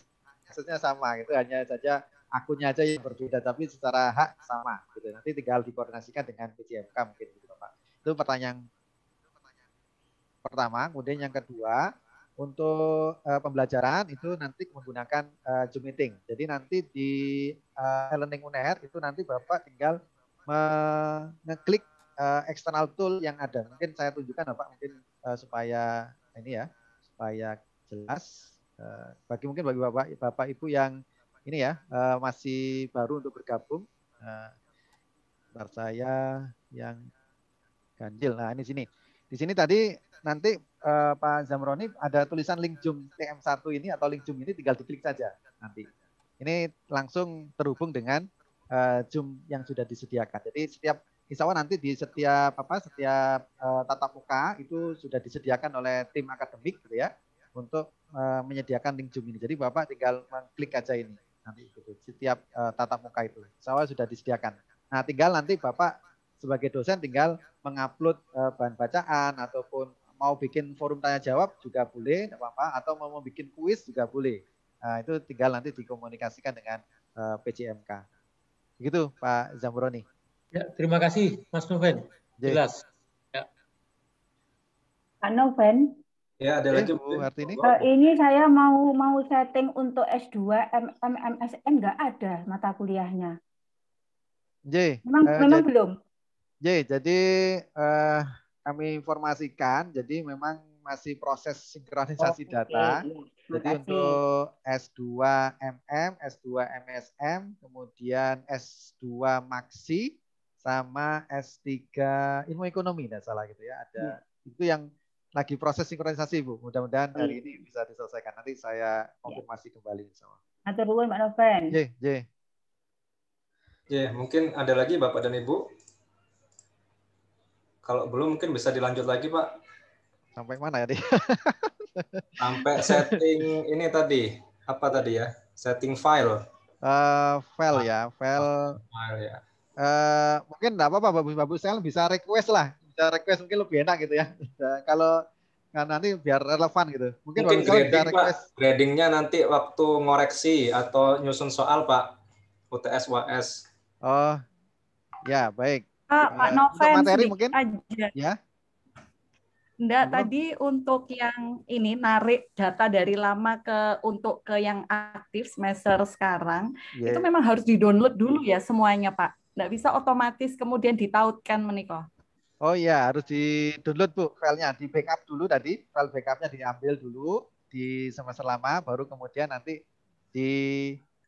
statusnya sama gitu hanya saja akunnya aja yang berbeda tapi secara hak
sama gitu nanti
tinggal dikoordinasikan dengan PJMK mungkin gitu pak itu pertanyaan pertama. Kemudian yang kedua, untuk uh, pembelajaran itu nanti menggunakan uh, Zoom meeting. Jadi nanti di uh, eh, learning UNER itu nanti Bapak tinggal mengeklik uh, external tool yang ada. Mungkin saya tunjukkan Bapak mungkin uh, supaya ini ya, supaya jelas uh, bagi mungkin bagi Bapak Bapak Ibu yang ini ya uh, masih baru untuk bergabung. Uh, saya yang ganjil. Nah, ini sini. Di sini tadi nanti uh, Pak Zamroni ada tulisan link Zoom TM1 ini atau link Zoom ini tinggal diklik saja nanti. Ini langsung terhubung dengan uh, Zoom yang sudah disediakan. Jadi setiap insya nanti di setiap apa setiap uh, tatap muka itu sudah disediakan oleh tim akademik gitu ya untuk uh, menyediakan link Zoom ini. Jadi Bapak tinggal mengklik aja ini nanti gitu, setiap uh, tatap muka itu. Insya sudah disediakan. Nah tinggal nanti Bapak sebagai dosen tinggal mengupload uh, bahan bacaan ataupun mau bikin forum tanya jawab juga boleh, tidak apa-apa. Atau mau bikin kuis juga boleh. Nah, itu tinggal nanti dikomunikasikan dengan uh, eh, PJMK.
Begitu Pak Zamroni. Ya, terima kasih Mas Noven. Jelas. Ya.
Pak Noven.
Ya, ada lagi Bu Hartini. Uh, eh, ini
saya mau mau setting untuk S2 MMSN nggak ada mata
kuliahnya.
J. Memang, uh, memang jadi, belum. J, jadi uh, kami informasikan. Jadi memang masih proses sinkronisasi oh, data. Okay. Iya, iya. Jadi untuk S2 MM, S2 MSM, kemudian S2 Maxi sama S3 Ilmu Ekonomi tidak salah gitu ya. Ada hmm. itu yang lagi proses sinkronisasi Bu. Mudah-mudahan hmm. hari ini bisa diselesaikan. Nanti saya konfirmasi yeah. kembali insya Allah. Atau Mbak Noven. Ye, ye.
Ye, mungkin ada lagi Bapak dan Ibu kalau belum mungkin bisa dilanjut lagi Pak. Sampai mana ya? Sampai setting ini tadi. Apa tadi ya? Setting file.
Uh, file ya, file. File ya. Uh, mungkin enggak apa-apa bagus-bagus saya bisa request lah. Bisa request mungkin lebih enak gitu ya. Kalau Nah, nanti biar relevan gitu. Mungkin, Mungkin grading,
request. Pak, gradingnya nanti waktu ngoreksi atau nyusun soal Pak UTS WS.
Oh, ya baik. Iya. Pak, uh, Novel materi mungkin aja. Ya.
Enggak, tadi untuk yang ini narik data dari lama ke untuk ke yang aktif semester sekarang, yeah. itu memang harus di-download dulu ya semuanya, Pak. Enggak bisa otomatis kemudian ditautkan menikah
Oh iya, harus di-download, Bu, filenya. Di backup dulu tadi, file backupnya diambil dulu di semester lama, baru kemudian nanti di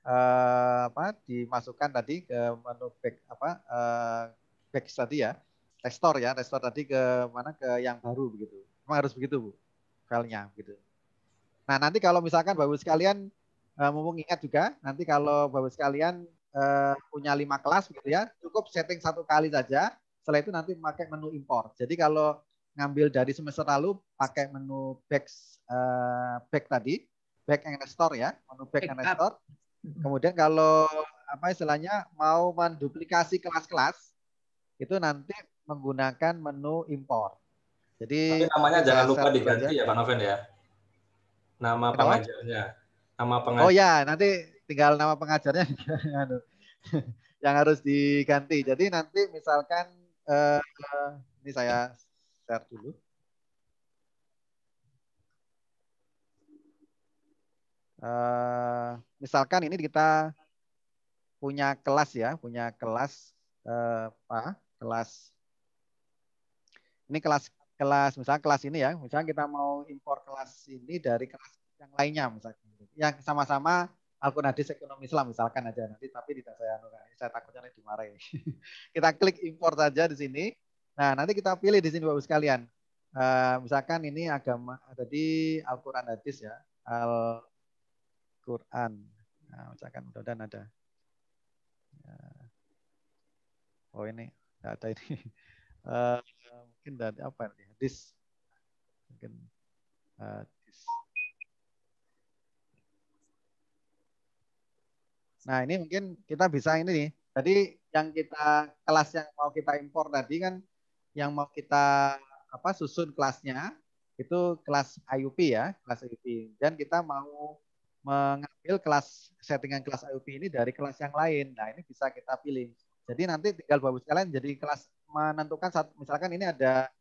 eh, apa dimasukkan tadi ke menu back apa eh, back tadi ya, restore ya, restore tadi ke mana ke yang baru begitu. Memang harus begitu bu, filenya begitu. Nah nanti kalau misalkan bapak sekalian uh, mumpung ingat juga, nanti kalau bapak sekalian uh, punya lima kelas gitu ya, cukup setting satu kali saja. Setelah itu nanti pakai menu import. Jadi kalau ngambil dari semester lalu pakai menu back uh, back tadi, back and restore ya, menu back, and restore. Kemudian kalau apa istilahnya mau menduplikasi kelas-kelas itu nanti menggunakan menu impor. Jadi Tapi namanya
jangan lupa diganti ya Pak Noven
ya. Nama Kenapa? pengajarnya. Nama pengajar. Oh
ya, nanti tinggal nama pengajarnya yang harus diganti. Jadi nanti misalkan eh, ini saya share dulu. Uh, misalkan ini kita punya kelas ya, punya kelas uh, apa? kelas ini kelas kelas misalnya kelas ini ya misalnya kita mau impor kelas ini dari kelas yang lainnya misalnya yang sama-sama Al-Quran Ekonomi Islam misalkan aja nanti tapi tidak saya anu, saya takutnya nanti dimarahi kita klik impor saja di sini nah nanti kita pilih di sini bapak sekalian uh, misalkan ini agama tadi Al-Quran Hadis ya Al-Quran nah misalkan mudah-mudahan ada ya. oh ini data ini uh, mungkin dari apa ini ya, hadis mungkin hadis eh, nah ini mungkin kita bisa ini nih Jadi yang kita kelas yang mau kita impor tadi kan yang mau kita apa susun kelasnya itu kelas IUP ya kelas IUP dan kita mau mengambil kelas settingan kelas IUP ini dari kelas yang lain nah ini bisa kita pilih jadi nanti tinggal Bapak sekalian jadi kelas menentukan saat misalkan ini ada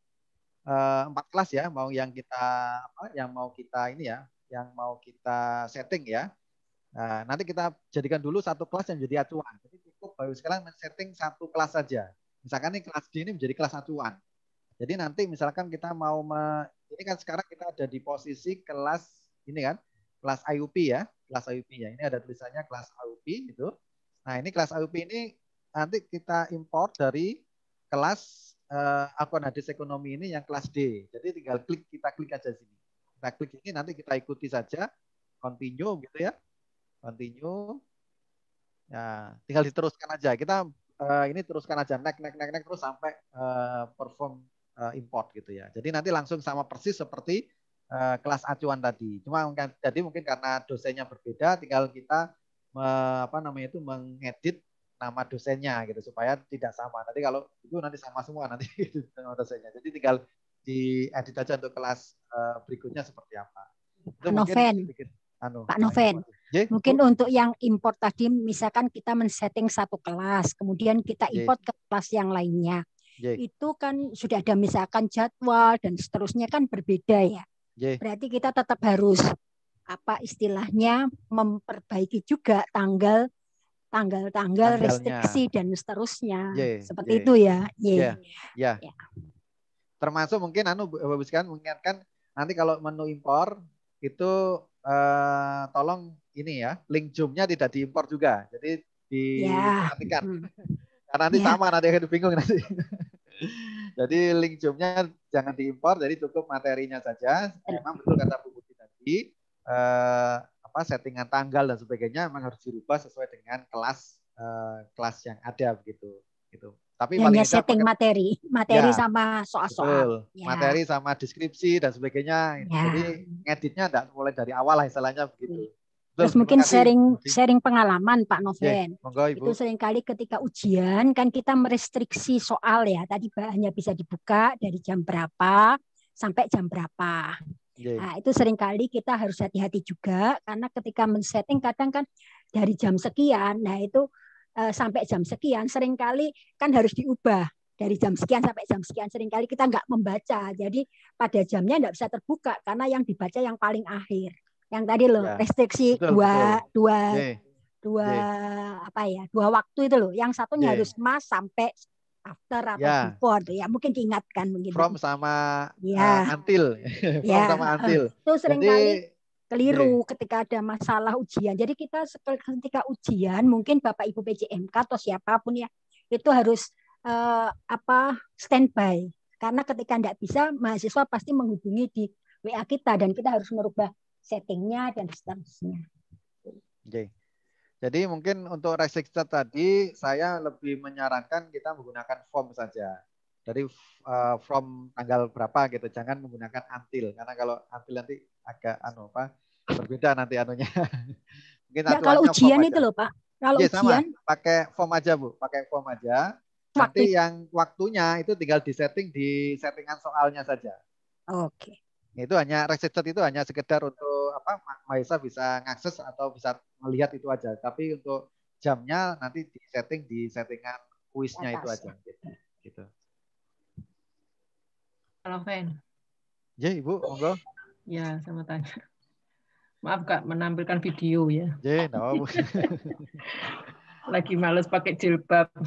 eh, empat kelas ya mau yang kita apa yang mau kita ini ya yang mau kita setting ya nah, nanti kita jadikan dulu satu kelas yang jadi acuan jadi cukup baru sekalian men-setting satu kelas saja misalkan ini kelas D ini menjadi kelas acuan jadi nanti misalkan kita mau me, ini kan sekarang kita ada di posisi kelas ini kan kelas IUP ya kelas IUP ya ini ada tulisannya kelas IUP gitu nah ini kelas IUP ini nanti kita import dari kelas uh, akun hadis ekonomi ini yang kelas D. Jadi tinggal klik kita klik aja sini. Kita klik ini nanti kita ikuti saja continue gitu ya. Continue. Ya, tinggal diteruskan aja. Kita uh, ini teruskan aja naik naik naik naik terus sampai uh, perform uh, import gitu ya. Jadi nanti langsung sama persis seperti uh, kelas acuan tadi. Cuma jadi mungkin karena dosennya berbeda tinggal kita me, apa namanya itu mengedit nama dosennya gitu supaya tidak sama. Nanti kalau itu nanti sama semua nanti gitu, nama dosennya. Jadi tinggal di edit aja untuk kelas uh, berikutnya seperti apa. Itu Pak Noven. Mungkin,
anu, Pak Noven. Yeah. Mungkin untuk
yang import tadi misalkan kita men-setting satu kelas, kemudian kita import yeah. ke kelas yang lainnya. Yeah. Itu kan sudah ada misalkan jadwal dan seterusnya kan berbeda ya. Yeah. Berarti kita tetap harus apa istilahnya memperbaiki juga tanggal tanggal-tanggal restriksi dan seterusnya yeah, seperti yeah. itu ya yeah. Yeah.
Yeah. Yeah.
termasuk mungkin anu Bapak sekalian mengingatkan nanti kalau menu impor itu eh, tolong ini ya link zoomnya tidak diimpor juga jadi ya, diperhatikan yeah. karena nanti yeah. sama nanti akan bingung nanti jadi link zoomnya jangan diimpor jadi cukup materinya saja memang betul kata Bu Budi tadi eh, apa settingan tanggal dan sebagainya memang harus dirubah sesuai dengan kelas uh, kelas yang ada begitu gitu tapi hanya setting pakai,
materi materi ya, sama soal-soal ya. materi
sama deskripsi dan sebagainya ya. jadi ngeditnya tidak mulai dari awal lah istilahnya begitu ya. Terus Terus mungkin sharing
sharing pengalaman Pak Noven. Okay, Itu seringkali ketika ujian kan kita merestriksi soal ya. Tadi hanya bisa dibuka dari jam berapa sampai jam berapa. Yeah. Iya. Nah, itu seringkali kita harus hati-hati juga karena ketika men-setting kadang kan dari jam sekian, nah itu uh, sampai jam sekian seringkali kan harus diubah dari jam sekian sampai jam sekian seringkali kita nggak membaca jadi pada jamnya nggak bisa terbuka karena yang dibaca yang paling akhir yang tadi loh ya, restriksi betul, dua betul. dua yeah. dua yeah. apa ya dua waktu itu loh yang satunya yeah. harus mas sampai after atau yeah. before ya mungkin diingatkan mungkin from
gitu. sama yeah. Ya. uh, until from yeah. sama until itu kali
keliru yeah. ketika ada masalah ujian jadi kita ketika ujian mungkin bapak ibu PJMK atau siapapun ya itu harus uh, apa standby karena ketika tidak bisa mahasiswa pasti menghubungi di WA kita dan kita harus merubah settingnya dan seterusnya.
Okay. Jadi mungkin untuk resiksa tadi saya lebih menyarankan kita menggunakan form saja. Dari uh, eh, from tanggal berapa gitu, jangan menggunakan until karena kalau until nanti agak anu apa berbeda nanti anunya. mungkin ya, kalau ujian itu loh
Pak. Kalau ya, ujian
sama. pakai form aja Bu, pakai form aja.
Nanti yang
waktunya itu tinggal di setting di settingan soalnya saja. Oke. Okay itu hanya register itu hanya sekedar untuk apa Maisa bisa ngakses atau bisa melihat itu aja tapi untuk jamnya nanti di setting di settingan kuisnya itu aja
gitu,
Halo Fen
ya ibu monggo
ya sama tanya maaf kak menampilkan video ya
ya no.
lagi males pakai jilbab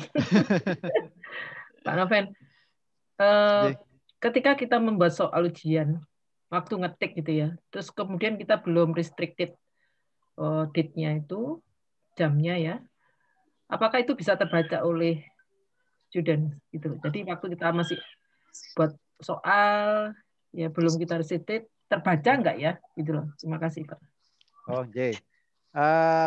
Pak Noven, uh, ketika kita membuat soal ujian, waktu ngetik gitu ya. Terus kemudian kita belum restricted uh, date-nya itu, jamnya ya. Apakah itu bisa terbaca oleh student gitu. Jadi waktu kita masih buat soal ya belum kita restricted terbaca enggak ya gitu loh. Terima kasih Pak.
Oh, eh, J. Uh,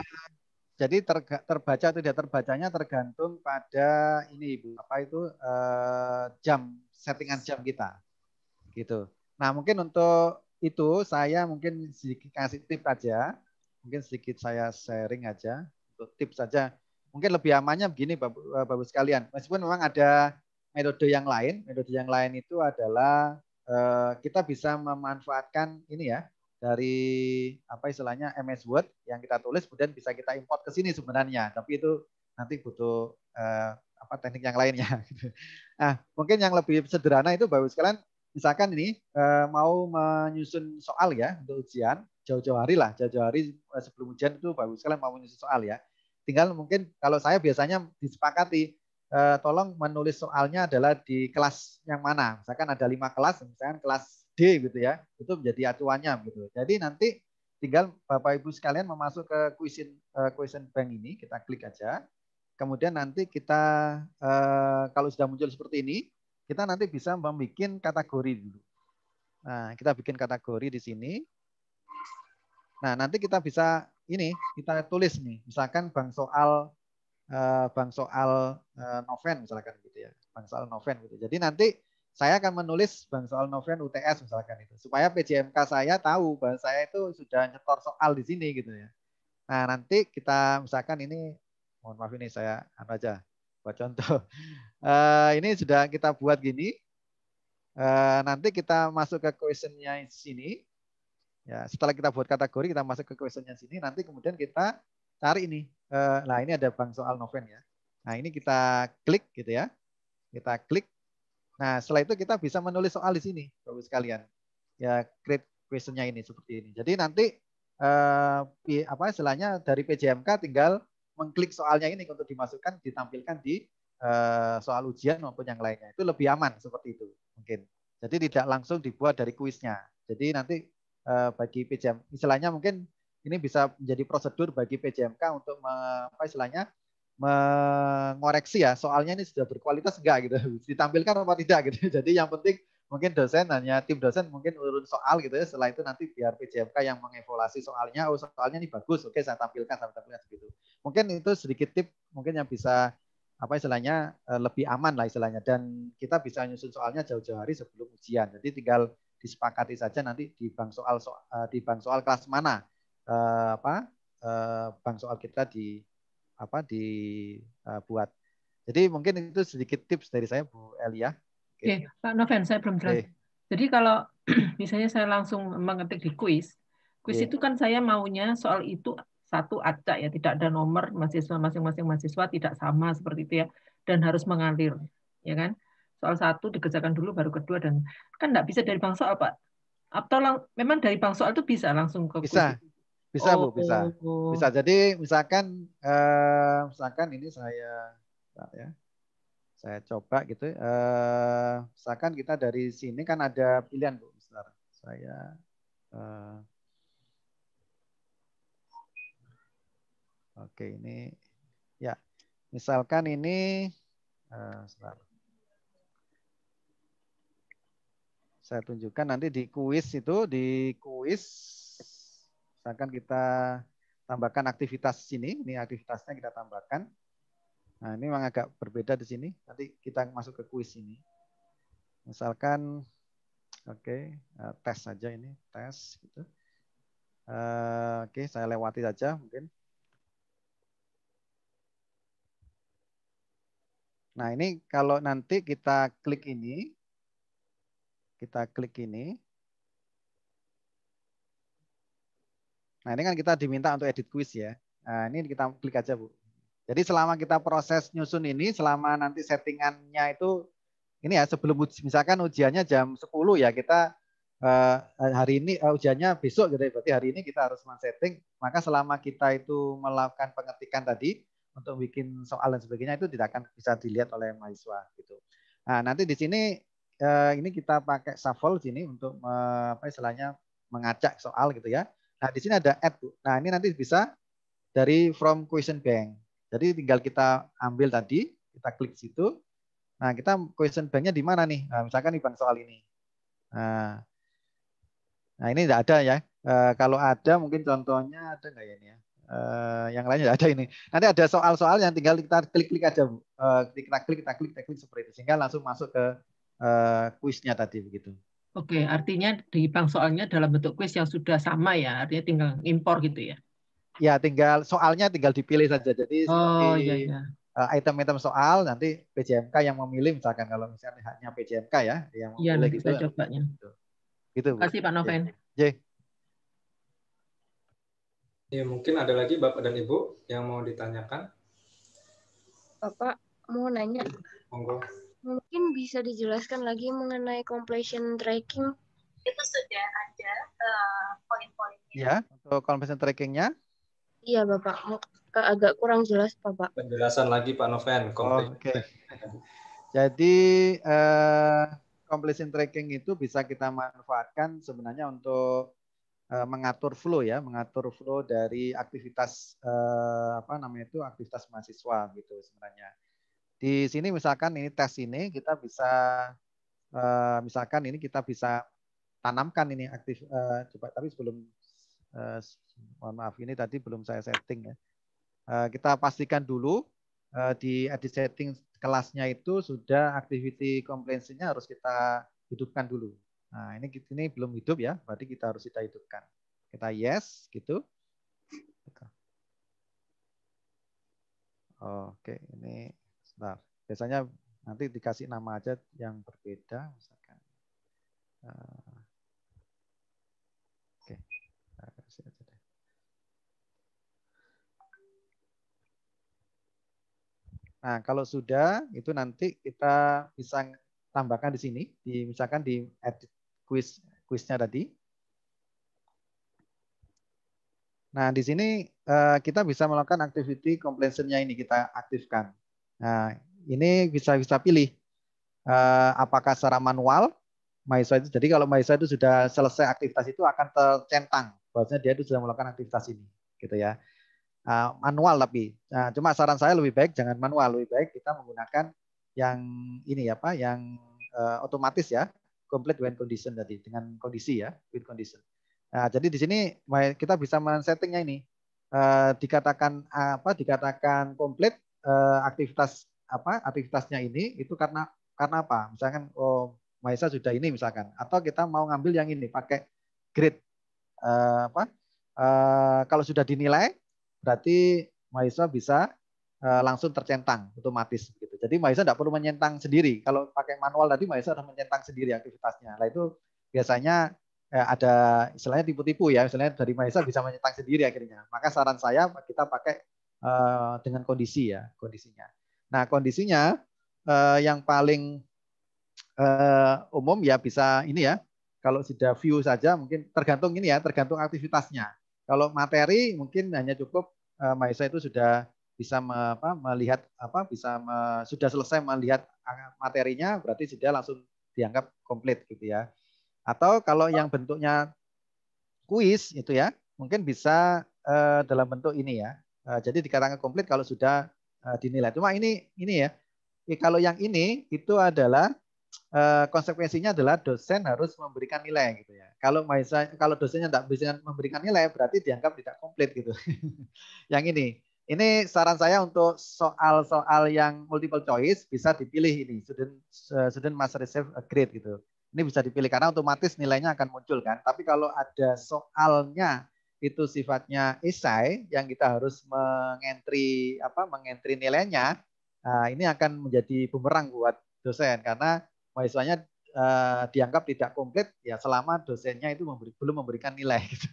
jadi ter, terbaca atau tidak terbacanya tergantung pada ini Ibu, apa itu uh, jam settingan jam kita. Gitu. Nah mungkin untuk itu saya mungkin sedikit kasih tips aja. Mungkin sedikit saya sharing aja untuk tips saja. Mungkin lebih amannya begini eh, bapak bapak sekalian. Meskipun memang ada metode yang lain. Metode yang lain itu adalah eh, kita bisa memanfaatkan ini ya dari apa istilahnya MS Word yang kita tulis kemudian bisa kita import ke sini sebenarnya. Tapi itu nanti butuh eh, apa teknik yang lainnya. nah, mungkin yang lebih sederhana itu Bapak sekalian misalkan ini eh, mau menyusun soal ya untuk ujian jauh-jauh hari lah, jauh-jauh hari eh, sebelum ujian itu bagus sekali mau menyusun soal ya. Tinggal mungkin kalau saya biasanya disepakati eh, tolong menulis soalnya adalah di kelas yang mana. Misalkan ada lima kelas, misalkan kelas D gitu ya, itu menjadi acuannya gitu. Jadi nanti tinggal Bapak Ibu sekalian memasuk ke question kuisin bank ini, kita klik aja. Kemudian nanti kita kalau sudah muncul seperti ini, kita nanti bisa membuat kategori dulu. Nah, kita bikin kategori di sini. Nah, nanti kita bisa ini kita tulis nih, misalkan bang soal eh, bang soal eh, noven misalkan gitu ya. Bang soal noven gitu. Jadi nanti saya akan menulis bang soal noven UTS misalkan itu supaya PJMK saya tahu bahwa saya itu sudah nyetor soal di sini gitu ya. Nah, nanti kita misalkan ini mohon maaf ini saya apa anu aja buat contoh. Eh, ini sudah kita buat gini. Eh, nanti kita masuk ke questionnya sini. Ya, setelah kita buat kategori, kita masuk ke questionnya sini. Nanti kemudian kita cari ini. Eh, nah, ini ada bang soal noven ya. Nah, ini kita klik gitu ya. Kita klik. Nah, setelah itu kita bisa menulis soal di sini, bagus sekalian. Ya, create questionnya ini seperti ini. Jadi nanti eh, apa istilahnya dari PJMK tinggal mengklik soalnya ini untuk dimasukkan ditampilkan di uh, soal ujian maupun yang lainnya. Itu lebih aman seperti itu mungkin. Jadi tidak langsung dibuat dari kuisnya. Jadi nanti uh, bagi PJM istilahnya mungkin ini bisa menjadi prosedur bagi PJMK untuk me, apa istilahnya mengoreksi ya soalnya ini sudah berkualitas enggak gitu ditampilkan apa tidak gitu jadi yang penting mungkin dosen hanya tim dosen mungkin urun soal gitu ya setelah itu nanti biar PJMK yang mengevaluasi soalnya oh soalnya ini bagus oke saya tampilkan saya tampilkan segitu mungkin itu sedikit tip mungkin yang bisa apa istilahnya eh, lebih aman lah istilahnya dan kita bisa nyusun soalnya jauh-jauh hari sebelum ujian jadi tinggal disepakati saja nanti di bank soal, soal eh, di bank soal kelas mana eh, apa bank soal kita di apa dibuat jadi mungkin itu sedikit tips dari saya Bu Elia
Oke, okay. Eh, okay. Pak Noven, saya belum jelas. Okay. Eh. Jadi kalau misalnya saya langsung mengetik di kuis, kuis yeah. itu kan saya maunya soal itu satu acak ya, tidak ada nomor mahasiswa masing-masing mahasiswa tidak sama seperti itu ya, dan harus mengalir, ya kan? Soal satu dikerjakan dulu baru kedua dan kan tidak bisa dari bang soal pak. Atau lang, memang dari bang soal itu bisa langsung ke bisa. Bisa oh. bu, bisa,
bisa.
Jadi misalkan, eh, misalkan ini saya, ya, saya coba gitu. Eh, misalkan kita dari sini kan ada pilihan Bu. Bentar, saya eh, oke ini ya misalkan ini eh, saya tunjukkan nanti di kuis itu di kuis misalkan kita tambahkan aktivitas sini ini aktivitasnya kita tambahkan Nah, ini memang agak berbeda di sini. Nanti kita masuk ke kuis ini. Misalkan, oke, okay, eh, tes saja ini, tes gitu. Uh, oke, okay, saya lewati saja mungkin. Nah, ini kalau nanti kita klik ini, kita klik ini. Nah, ini kan kita diminta untuk edit quiz ya. Nah, ini kita klik aja, Bu. Jadi selama kita proses nyusun ini, selama nanti settingannya itu ini ya sebelum misalkan ujiannya jam 10 ya kita uh, hari ini uh, ujiannya besok jadi gitu ya, berarti hari ini kita harus men-setting maka selama kita itu melakukan pengetikan tadi untuk bikin soal dan sebagainya itu tidak akan bisa dilihat oleh mahasiswa gitu. Nah, nanti di sini uh, ini kita pakai shuffle sini untuk eh, apa istilahnya mengacak soal gitu ya. Nah, di sini ada add. Nah, ini nanti bisa dari from question bank. Jadi tinggal kita ambil tadi, kita klik situ. Nah, kita question banknya di mana nih? Nah, misalkan di bank soal ini. Nah, nah ini tidak ada ya. E, kalau ada mungkin contohnya ada nggak ya ini ya? E, yang lainnya tidak ada ini. Nanti ada soal-soal yang tinggal kita klik-klik aja, Bu. E, kita klik, kita klik, kita klik seperti itu. Sehingga langsung masuk ke e, kuisnya tadi begitu.
Oke, artinya di bank soalnya dalam bentuk kuis yang sudah sama ya, artinya tinggal impor gitu ya?
ya tinggal soalnya tinggal dipilih saja. Jadi oh, seperti iya, iya. Eh, item-item soal nanti PJMK yang memilih misalkan kalau misalnya haknya PJMK ya yang memilih ya, gitu. cobanya.
Gitu.
gitu
Terima kasih Pak Noven. J.
ya mungkin ada lagi Bapak dan Ibu yang mau ditanyakan.
Bapak mau nanya. Monggo. Mungkin bisa dijelaskan lagi mengenai completion tracking.
Itu sudah ada uh,
poin-poinnya. Ya, untuk completion trackingnya.
Iya Bapak, agak kurang jelas Bapak. Penjelasan lagi Pak
Noven. Oke. Okay.
Jadi uh, completion tracking itu bisa kita manfaatkan sebenarnya untuk uh, mengatur flow ya, mengatur flow dari aktivitas uh, apa namanya itu aktivitas mahasiswa
gitu sebenarnya.
Di sini misalkan ini tes ini kita bisa uh, misalkan ini kita bisa tanamkan ini aktif uh, coba tapi sebelum uh, Mohon maaf ini tadi belum saya setting ya. Eh, kita pastikan dulu eh, di edit setting kelasnya itu sudah activity komplainsinya harus kita hidupkan dulu. Nah, ini ini belum hidup ya, berarti kita harus kita hidupkan. Kita yes gitu. Oke, ini sebentar. Biasanya nanti dikasih nama aja yang berbeda misalkan. Eh, Nah, kalau sudah itu nanti kita bisa tambahkan di sini, di misalkan di edit quiz quiznya tadi. Nah, di sini eh, kita bisa melakukan activity completion-nya ini kita aktifkan. Nah, ini bisa bisa pilih eh, apakah secara manual mahasiswa itu. Jadi kalau mahasiswa itu sudah selesai aktivitas itu akan tercentang bahwasanya dia itu sudah melakukan aktivitas ini, gitu ya. Ah, manual tapi nah, cuma saran saya lebih baik jangan manual lebih baik kita menggunakan yang ini ya pak yang uh, otomatis ya complete when condition tadi dengan kondisi ya with condition nah jadi di sini kita bisa men-settingnya ini uh, dikatakan apa dikatakan complete uh, aktivitas apa aktivitasnya ini itu karena karena apa misalkan oh Maisa sudah ini misalkan atau kita mau ngambil yang ini pakai grid uh, apa uh, kalau sudah dinilai berarti mahasiswa bisa eh, langsung tercentang otomatis gitu. Jadi mahasiswa tidak perlu menyentang sendiri. Kalau pakai manual tadi mahasiswa harus menyentang sendiri aktivitasnya. Nah itu biasanya eh, ada istilahnya tipu-tipu ya, misalnya dari mahasiswa bisa menyentang sendiri akhirnya. Maka saran saya kita pakai eh, dengan kondisi ya, kondisinya. Nah kondisinya eh, yang paling umum ya bisa ini ya, kalau sudah view saja mungkin tergantung ini ya, tergantung aktivitasnya. Kalau materi mungkin hanya cukup uh, eh, Maisa itu sudah bisa me, apa, melihat apa bisa me, sudah selesai melihat eh, materinya berarti sudah langsung dianggap komplit gitu ya. Atau kalau yang bentuknya kuis itu ya, mungkin bisa uh, dalam bentuk ini ya. Uh, jadi dikatakan komplit kalau sudah uh, dinilai. Cuma ini ini ya. Eh, kalau yang ini itu adalah Eh, konsekuensinya adalah dosen harus memberikan nilai gitu ya. Kalau mahasiswa kalau dosennya tidak bisa memberikan nilai berarti dianggap tidak komplit gitu. yang ini, ini saran saya untuk soal-soal yang multiple choice bisa dipilih ini student eh, student must receive a grade gitu. Ini bisa dipilih karena otomatis nilainya akan muncul kan. Tapi kalau ada soalnya itu sifatnya esai yang kita harus mengentri apa mengentri nilainya, nah ini akan menjadi bumerang buat dosen karena mahasiswanya uh, dianggap tidak komplit ya selama dosennya itu memberi, belum memberikan nilai. Gitu.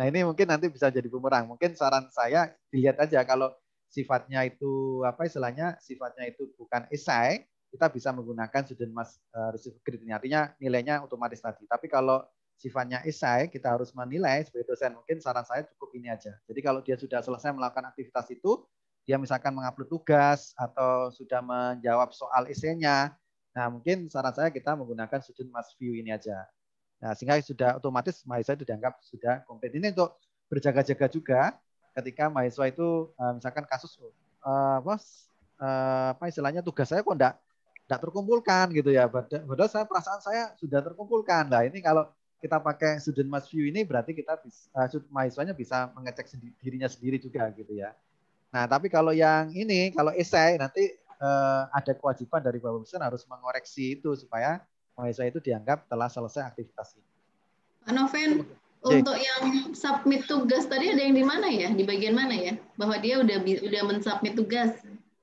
Nah ini mungkin nanti bisa jadi bumerang. Mungkin saran saya dilihat aja kalau sifatnya itu apa istilahnya sifatnya itu bukan esai kita bisa menggunakan student mas eh, receive grade artinya nilainya otomatis tadi. Tapi kalau sifatnya esai kita harus menilai sebagai dosen mungkin saran saya cukup ini aja. Jadi kalau dia sudah selesai melakukan aktivitas itu dia misalkan mengupload tugas atau sudah menjawab soal esainya Nah, mungkin saran saya kita menggunakan sudut mass view ini aja. Nah, sehingga sudah otomatis mahasiswa itu dianggap sudah komplit. Ini untuk berjaga-jaga juga ketika mahasiswa itu eh, misalkan kasus bos uh, eh, eh, apa istilahnya tugas saya kok enggak enggak terkumpulkan gitu ya. Padahal saya perasaan saya sudah terkumpulkan. Nah, ini kalau kita pakai student must view ini berarti kita bisa, mahasiswanya bisa mengecek sendiri, dirinya sendiri juga gitu ya. Nah, tapi kalau yang ini, kalau esai nanti eh, ada kewajiban dari Bapak Presiden harus mengoreksi itu supaya mahasiswa itu dianggap telah selesai aktivitas ini. Pak Noven, untuk
yang submit tugas tadi ada yang di mana ya? Di bagian mana ya? Bahwa dia udah udah mensubmit tugas.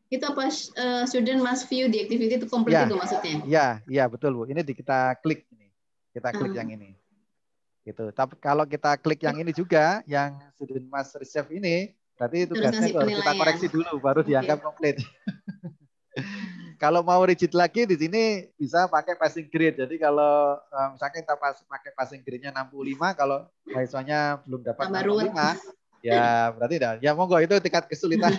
Itu apa uh, student must view the activity itu complete ya, itu maksudnya?
Ya, ya betul Bu. Ini di, kita klik ini. Kita klik hmm. yang ini. Gitu. Tapi kalau kita klik yang ini juga yang student must receive ini, berarti tugasnya kita koreksi dulu baru dianggap komplit. kalau mau rigid lagi di sini bisa pakai passing grade. Jadi kalau eh, misalnya kita pas, pakai passing grade-nya 65, kalau mahasiswanya belum
dapat Tambah 65, ruang.
ya
berarti dah. Ya monggo itu tingkat kesulitan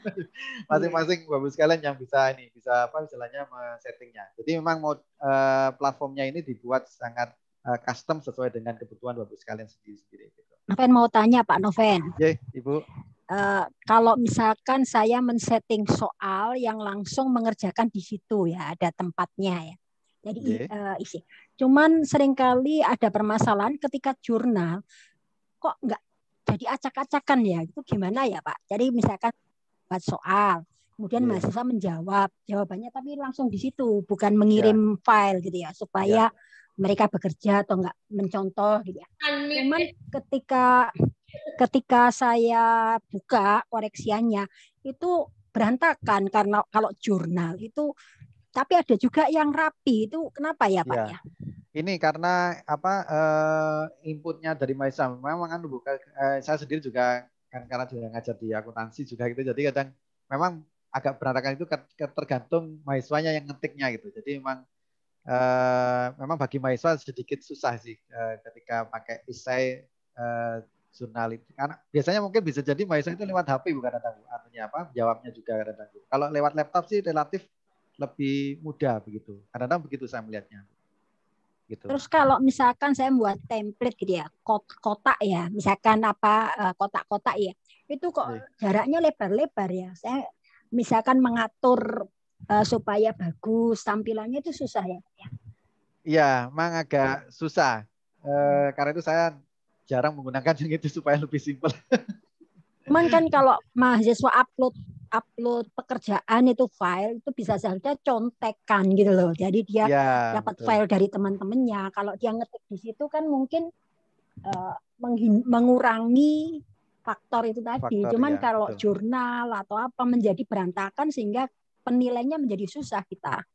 masing-masing bagus sekalian yang bisa ini bisa apa istilahnya settingnya. Jadi memang mau eh, platformnya ini dibuat sangat eh, custom sesuai dengan kebutuhan bagus sekalian sendiri-sendiri. Gitu.
Noven mau tanya Pak Noven.
Ya, Ibu.
Uh, kalau misalkan saya men-setting soal yang langsung mengerjakan di situ ya ada tempatnya ya. Jadi yeah. Eh, uh, isi. Cuman seringkali ada permasalahan ketika jurnal kok nggak jadi acak-acakan ya itu gimana ya Pak? Jadi misalkan buat soal, kemudian yeah. mahasiswa menjawab jawabannya tapi langsung di situ bukan mengirim yeah. file gitu ya supaya yeah. mereka bekerja atau enggak mencontoh gitu ya. Kan Cuman ketika ketika saya buka koreksiannya itu berantakan karena kalau jurnal itu tapi ada juga yang rapi itu kenapa ya Pak ya? ya?
Ini karena apa uh, inputnya dari Maisa memang kan buka uh, saya sendiri juga kan karena juga ngajar di akuntansi juga gitu jadi kadang memang agak berantakan itu tergantung mahasiswanya yang ngetiknya gitu. Jadi memang uh, memang bagi mahasiswa sedikit susah sih uh, ketika pakai isai uh, jurnalistik. Karena biasanya mungkin bisa jadi mahasiswa itu lewat HP bukan ada artinya apa? Jawabnya juga ada kadang Kalau lewat laptop sih relatif lebih mudah begitu. Kadang-kadang begitu saya melihatnya. Gitu. Terus
kalau misalkan saya buat template gitu ya, kotak ya, misalkan apa eh, kotak-kotak ya, itu kok iya. jaraknya lebar-lebar ya. Saya misalkan mengatur uh, supaya bagus tampilannya itu susah ya.
Iya, memang agak susah. Eh, karena itu saya jarang menggunakan yang itu supaya lebih simpel.
Cuman kan kalau mahasiswa upload upload pekerjaan itu file itu bisa saja contekan gitu loh. Jadi dia ya, dapat betul. file dari teman-temannya. Kalau dia ngetik di situ kan mungkin uh, mengurangi faktor itu tadi. Faktor, Cuman ya, kalau betul. jurnal atau apa menjadi berantakan sehingga penilainya menjadi susah kita.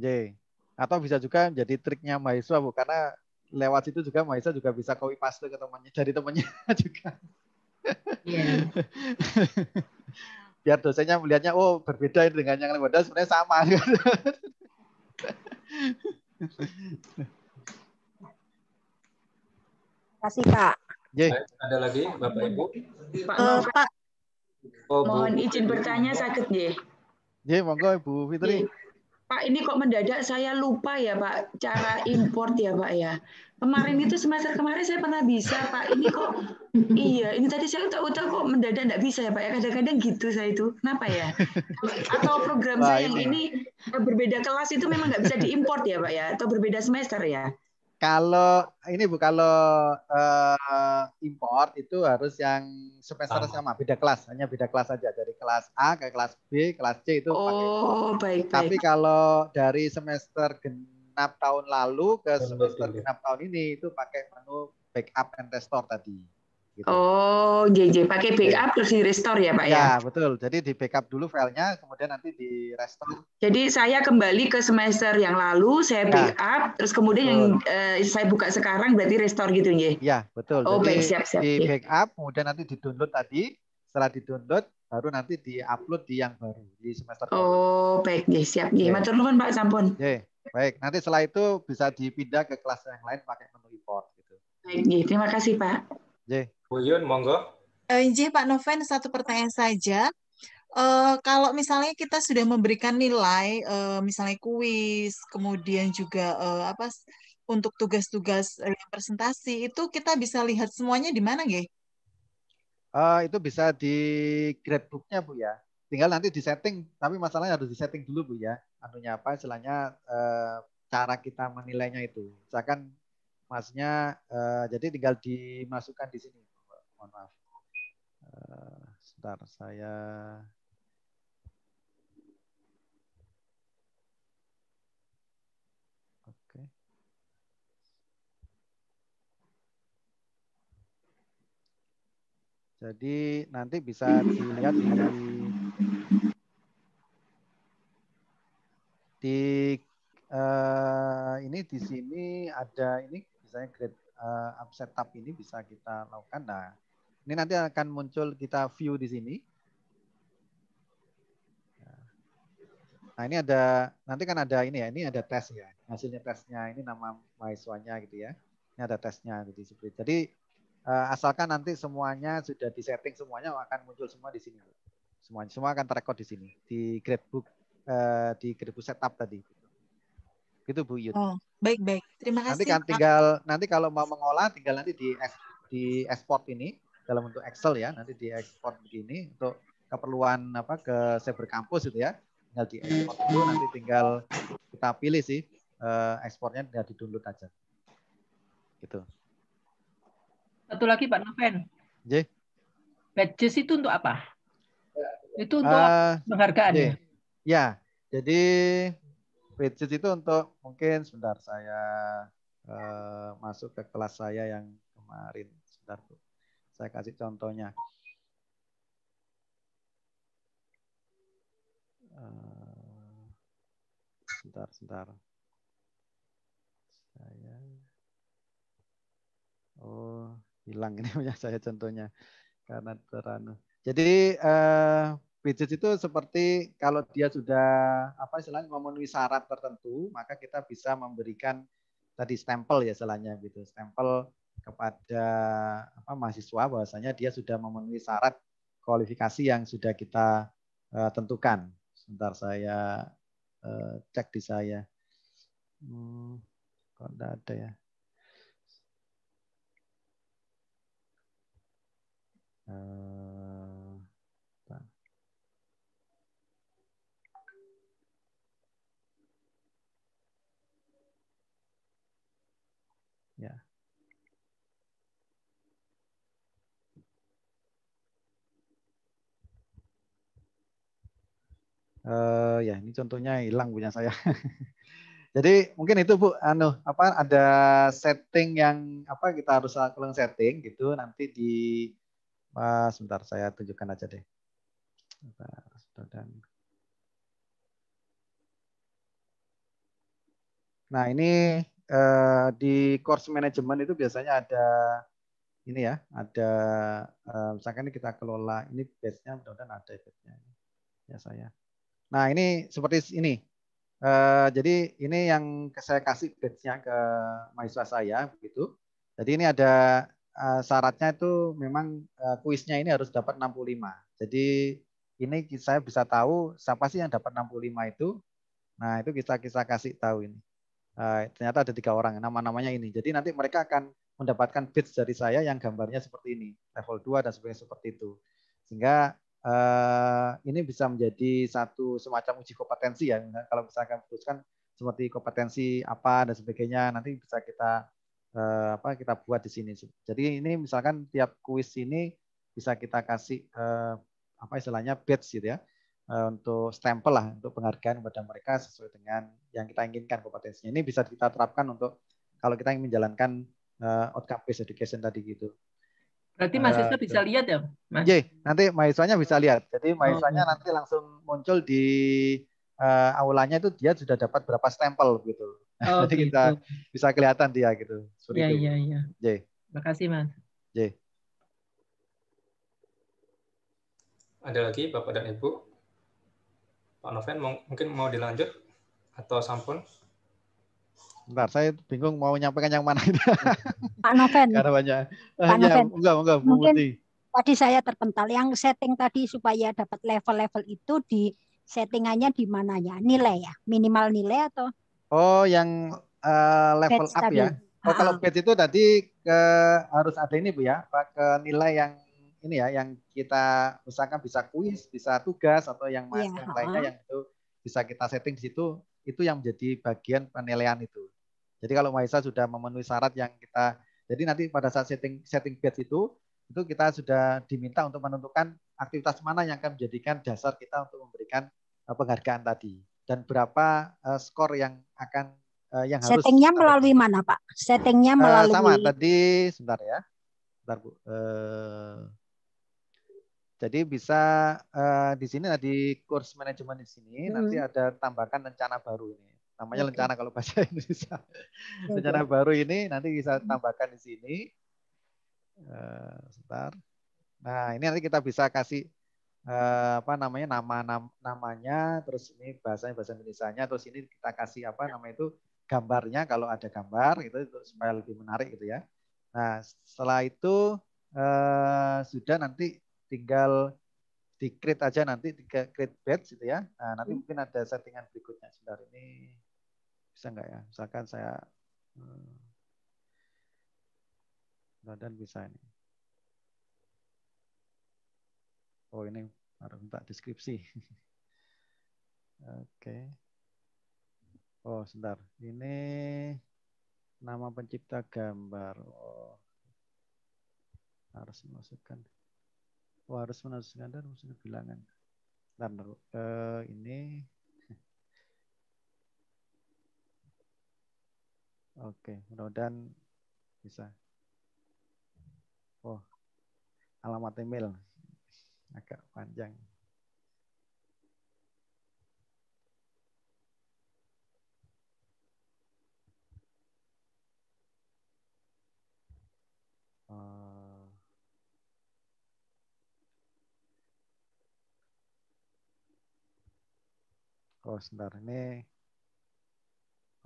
J. Atau bisa juga jadi triknya mahasiswa bu, karena lewat situ juga Maisa juga bisa copy paste ke temannya dari temannya juga. Yeah. Biar dosennya melihatnya oh berbeda dengan yang lewat sebenarnya sama.
Kasih Pak
Yeah. Ada lagi Bapak Ibu? Pak, uh, Pak. Oh,
mohon izin bertanya
sakit, Ye.
Ye, monggo Ibu Fitri. Ye.
Pak ini kok mendadak saya lupa ya Pak cara import ya Pak ya. Kemarin itu semester kemarin saya pernah bisa Pak. Ini kok iya ini tadi saya utak-utak kok mendadak nggak bisa ya Pak ya. Kadang-kadang gitu saya itu. Kenapa ya? Atau program saya yang ini berbeda kelas itu memang nggak bisa diimport ya Pak ya. Atau berbeda semester
ya kalau ini bu kalau uh, import itu harus yang semester sama. sama beda kelas hanya beda kelas saja dari kelas A ke kelas B kelas C itu oh, pakai baik, tapi kalau dari semester genap tahun lalu ke semester genap tahun ini itu pakai menu backup and restore tadi Gitu. Oh, JJ pakai backup terus di restore ya, Pak ya? Ya, betul. Jadi di backup dulu filenya, kemudian nanti di restore.
Jadi saya kembali ke semester yang lalu, saya ya. backup, ya. terus kemudian yang eh,
saya buka sekarang berarti restore gitu
ya? Ya, betul. Oh, Jadi baik, siap, siap. Di backup, kemudian nanti di download tadi. Setelah di download, baru nanti di upload di yang baru di semester. Oh, baik, ya, siap. Ya, matur nuwun Pak, sampun. Ya, baik. Nanti setelah itu bisa dipindah ke kelas yang lain pakai menu import. Gitu.
Baik, ya, terima kasih
Pak. Ya. Bu Yun, monggo.
Eh, Injih Pak Noven, satu pertanyaan saja. Uh, kalau misalnya kita sudah memberikan nilai, uh, misalnya kuis, kemudian juga uh, apa untuk tugas-tugas presentasi itu kita bisa lihat semuanya di mana, Ge?
Uh, itu bisa di gradebooknya Bu ya. Tinggal nanti di setting, tapi masalahnya harus di setting dulu Bu ya. Anunya apa, istilahnya uh, cara kita menilainya itu. Misalkan masnya, uh, jadi tinggal dimasukkan di sini mohon maaf. Eh, sebentar saya Oke. Jadi nanti bisa dilihat di di uh, ini di sini ada ini misalnya grade uh, eh, up setup ini bisa kita lakukan. Nah, ini nanti akan muncul kita view di sini. Nah ini ada, nanti kan ada ini ya, ini ada tes ya. Hasilnya tesnya, ini nama mahasiswanya gitu ya. Ini ada tesnya gitu. Jadi eh, asalkan nanti semuanya sudah disetting semuanya akan muncul semua di sini. Semua semua akan terekod di sini di gradebook eh, di gradebook setup tadi. Gitu Bu Yud. Oh,
baik baik. Terima kasih. Nanti kan
tinggal nanti kalau mau mengolah tinggal nanti di di export ini dalam bentuk Excel ya nanti diekspor begini untuk keperluan apa ke cyber kampus itu ya tinggal diekspor dulu nanti tinggal kita pilih sih eh, ekspornya tinggal di aja gitu
satu lagi Pak Noven J badges itu untuk apa itu untuk uh, penghargaan ya?
ya jadi badges itu untuk mungkin sebentar saya uh, masuk ke kelas saya yang kemarin sebentar tuh saya kasih contohnya.
Eh, sebentar, sebentar. Saya Oh,
hilang ini punya saya contohnya karena teranu. Jadi uh, itu seperti kalau dia sudah apa istilahnya memenuhi syarat tertentu, maka kita bisa memberikan tadi stempel ya selanya gitu, stempel kepada apa, mahasiswa bahwasanya dia sudah memenuhi syarat kualifikasi yang sudah kita uh, tentukan. Sebentar saya uh, cek di saya. Hmm, kok tidak ada ya? Uh, Uh, ya ini contohnya hilang punya saya. Jadi mungkin itu Bu, anu apa ada setting yang apa kita harus lakukan setting gitu nanti di uh, sebentar saya tunjukkan aja deh. Nah ini uh, di course management itu biasanya ada ini ya, ada uh, misalkan ini kita kelola ini base mudah-mudahan ada base ya saya. Nah ini seperti ini. Uh, jadi ini yang saya kasih batch-nya ke mahasiswa saya begitu. Jadi ini ada uh, syaratnya itu memang uh, kuisnya ini harus dapat 65. Jadi ini saya bisa tahu siapa sih yang dapat 65 itu. Nah itu kita kita kasih tahu ini. Uh, ternyata ada tiga orang nama-namanya ini. Jadi nanti mereka akan mendapatkan bits dari saya yang gambarnya seperti ini, level 2 dan sebagainya seperti itu. Sehingga Eh, ini bisa menjadi satu semacam uji kompetensi ya. Kalau misalkan putuskan seperti kompetensi apa dan sebagainya nanti bisa kita uh, apa kita buat di sini. Jadi ini misalkan tiap kuis ini bisa kita kasih uh, apa istilahnya badge gitu ya untuk stempel lah untuk penghargaan kepada mereka sesuai dengan yang kita inginkan kompetensinya ini bisa kita terapkan untuk kalau kita ingin menjalankan uh, outcome based education tadi gitu.
Berarti ah, mahasiswa uh, bisa
lihat ya, Mas? Iya, nanti mahasiswanya bisa lihat. Jadi oh, mahasiswanya oh. nanti langsung muncul di uh, aulanya itu dia sudah dapat berapa stempel gitu. Oh, Jadi gitu. kita bisa kelihatan dia gitu. Iya, iya, iya, iya.
Terima kasih, Mas.
Jay.
Ada lagi Bapak dan Ibu? Pak Noven mungkin mau dilanjut atau sampun?
Bentar, saya bingung mau menyampaikan yang mana ini.
Pak Noven. Karena
banyak. Pak ah, ya, enggak, Enggak, enggak, Mungkin Bumuti.
tadi saya terpental. Yang setting tadi supaya dapat level-level itu di settingannya di mananya? Nilai ya? Minimal nilai atau?
Oh, yang uh, level apa up tadi. ya? Oh, kalau ah. bed itu tadi ke harus ada ini Bu ya, Pak ke nilai yang ini ya, yang kita misalkan bisa kuis, bisa tugas atau yang, ya, yang lainnya yang itu bisa kita setting di situ, itu yang menjadi bagian penilaian itu. Jadi kalau Maisa sudah memenuhi syarat yang kita jadi nanti pada saat setting setting batch itu itu kita sudah diminta untuk menentukan aktivitas mana yang akan menjadikan dasar kita untuk memberikan eh, penghargaan tadi dan berapa uh, skor yang akan uh, yang settingnya harus settingnya
melalui mana Pak? Settingnya melalui uh, sama tadi
sebentar ya, sebentar Bu. Uh, jadi bisa uh, di sini di course manajemen di sini hmm. nanti ada tambahkan rencana baru ini namanya okay. lencana kalau bahasa Indonesia. Okay. Lencana baru ini nanti bisa tambahkan di sini. Uh, sebentar. Nah, ini nanti kita bisa kasih uh, apa namanya nama nam, namanya, terus ini bahasanya bahasa Indonesianya, terus ini kita kasih apa nama itu gambarnya kalau ada gambar gitu, itu supaya lebih menarik gitu ya. Nah, setelah itu uh, sudah nanti tinggal di create aja nanti di create batch gitu ya. Nah, nanti mm. mungkin ada settingan berikutnya sebentar ini bisa nggak ya? Misalkan saya eh, dan bisa ini. Oh ini harus minta deskripsi. Oke. okay. Oh sebentar. Ini nama pencipta gambar. Oh.
Harus memasukkan
Oh, harus menunjukkan dan harus bilangan. Bentar, uh, ini Oke, mudah-mudahan bisa. Oh, alamat email agak panjang. Eh, oh, sebentar ini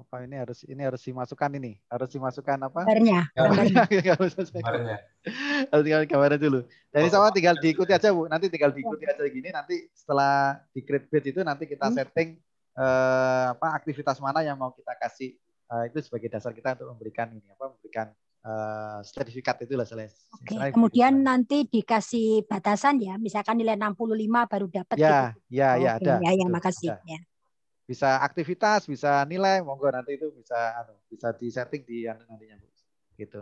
apa ini harus ini harus dimasukkan ini harus dimasukkan apa gambarnya harus tinggal gambarnya dulu jadi oh. sama tinggal diikuti aja bu nanti tinggal diikuti
aja gini nanti
setelah di create page itu nanti kita hmm. setting eh, apa aktivitas mana yang mau kita kasih eh, itu sebagai dasar kita untuk memberikan ini apa memberikan eh, sertifikat itulah selesai Oke, okay.
kemudian itu. nanti dikasih batasan ya misalkan nilai 65 baru dapat ya gitu. ya ya ada ya ya makasih ada. ya
bisa aktivitas, bisa nilai, monggo nanti itu bisa anu, bisa disetting di nantinya Bu. Gitu.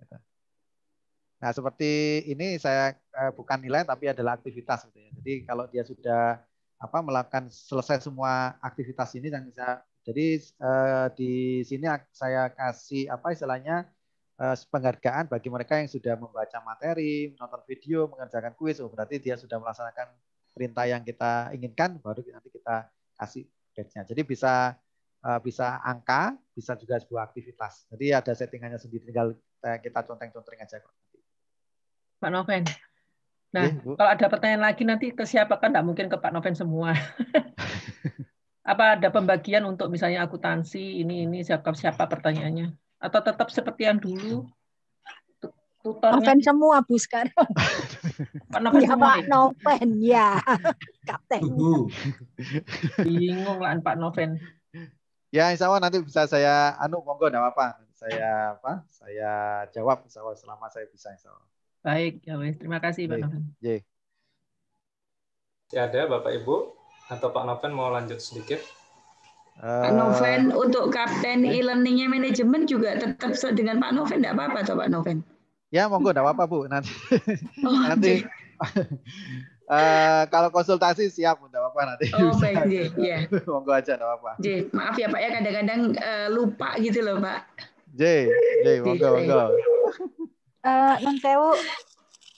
gitu. Nah, seperti ini saya eh, bukan nilai tapi adalah aktivitas gitu ya. Jadi kalau dia sudah apa melakukan selesai semua aktivitas ini yang bisa jadi eh, di sini saya kasih apa istilahnya eh, penghargaan bagi mereka yang sudah membaca
materi, menonton
video, mengerjakan kuis. Oh, berarti dia sudah melaksanakan perintah yang kita inginkan baru nanti kita kasih batch-nya. Jadi bisa eh, bisa angka, bisa juga sebuah aktivitas. Jadi ada settingannya sendiri, tinggal
kita conteng-conteng aja. Pak Noven, nah ya, kalau ada pertanyaan lagi nanti ke siapa kan tidak mungkin ke Pak Noven semua. Apa ada pembagian untuk misalnya akuntansi ini ini siapa siapa pertanyaannya? Atau tetap seperti yang dulu?
tutornya. Open semua Bu sekarang. ya, Pak Noven, ya. ya. Kapten. Uh.
Bingung lah Pak Noven. Ya, insya Allah
nanti bisa saya anu monggo tidak apa-apa. Saya apa? Saya jawab insya Allah selama saya bisa insya Allah.
Baik, ya wes. Terima kasih Pak Noven. J.
Ya ada Bapak Ibu atau Pak Noven mau lanjut sedikit? Eh, Pak Noven untuk kapten
e-learningnya manajemen juga tetap dengan Pak Noven, tidak
apa-apa Pak Noven? Ya monggo, tidak apa-apa bu. Nanti oh, nanti uh, kalau konsultasi siap, tidak apa-apa nanti. Oh bisa. baik, J, iya. monggo aja, tidak apa-apa. J,
maaf ya pak ya kadang-kadang uh, lupa gitu loh pak.
J, J, monggo, monggo. Uh,
eh, non Tewu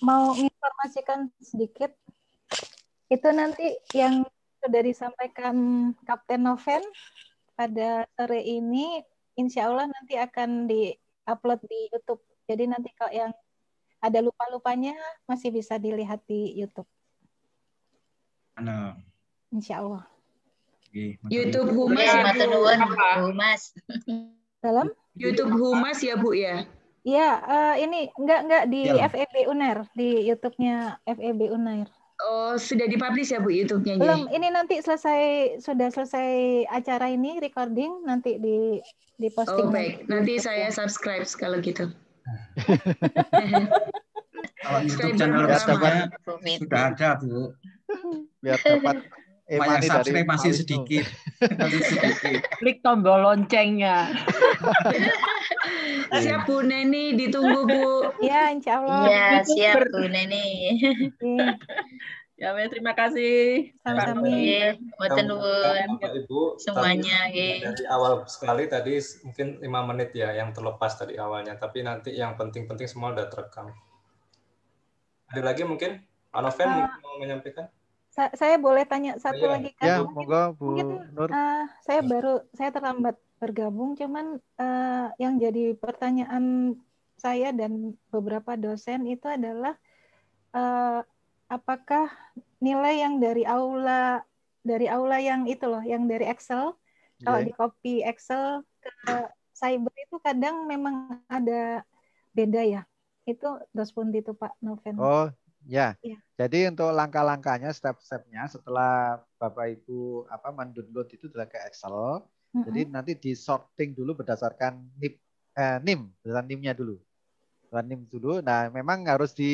mau informasikan sedikit. Itu nanti yang sudah disampaikan Kapten Noven pada sore ini, insya Allah nanti akan di-upload di YouTube jadi nanti kalau yang ada lupa-lupanya masih bisa dilihat di YouTube. Nah. Insya Allah.
YouTube Humas
ya, Bu. Humas.
Dalam? YouTube Humas ya Bu ya. Iya, uh, ini enggak enggak di ya. FEB Unair, di YouTube-nya FEB Unair. Oh, sudah dipublish ya Bu YouTube-nya? Ya? Belum, ini nanti selesai sudah selesai acara ini recording nanti di di posting. Oh, baik. Nanti
saya subscribe kalau gitu.
Kalau YouTube channel resminya sudah ada, Bu. Biar dapat banyak subscribe masih sedikit. masih
sedikit. Klik tombol loncengnya. siap Bu Neni, ditunggu Bu. Ya, insya Allah. Ya, siap Bu Neni. Iya. Ya, baik terima kasih. Sami-sami. Iya, buat
Ibu. Semuanya. Tapi, iya. dari awal sekali tadi mungkin lima menit ya yang terlepas tadi awalnya. Tapi nanti yang penting-penting semua sudah terekam. Ada lagi mungkin? Anoven uh, eh, mau menyampaikan?
Sa saya boleh tanya satu oh, lagi kan? Ya, mungkin,
moga Bu mungkin, Nur.
Uh, saya baru saya terlambat bergabung, cuman uh, yang jadi pertanyaan saya dan beberapa dosen itu adalah uh, apakah nilai yang dari aula dari aula yang itu loh, yang dari Excel, kalau iya. di copy Excel ke cyber itu kadang memang ada beda ya. Itu dospun itu Pak Noven. Oh
ya. Yeah. Jadi untuk langkah-langkahnya, step-stepnya setelah Bapak Ibu apa mendownload itu adalah ke Excel. Mm -hmm. Jadi nanti di sorting dulu berdasarkan NIM, eh, NIM berdasarkan nimnya dulu. Banim dulu. Nah, memang harus di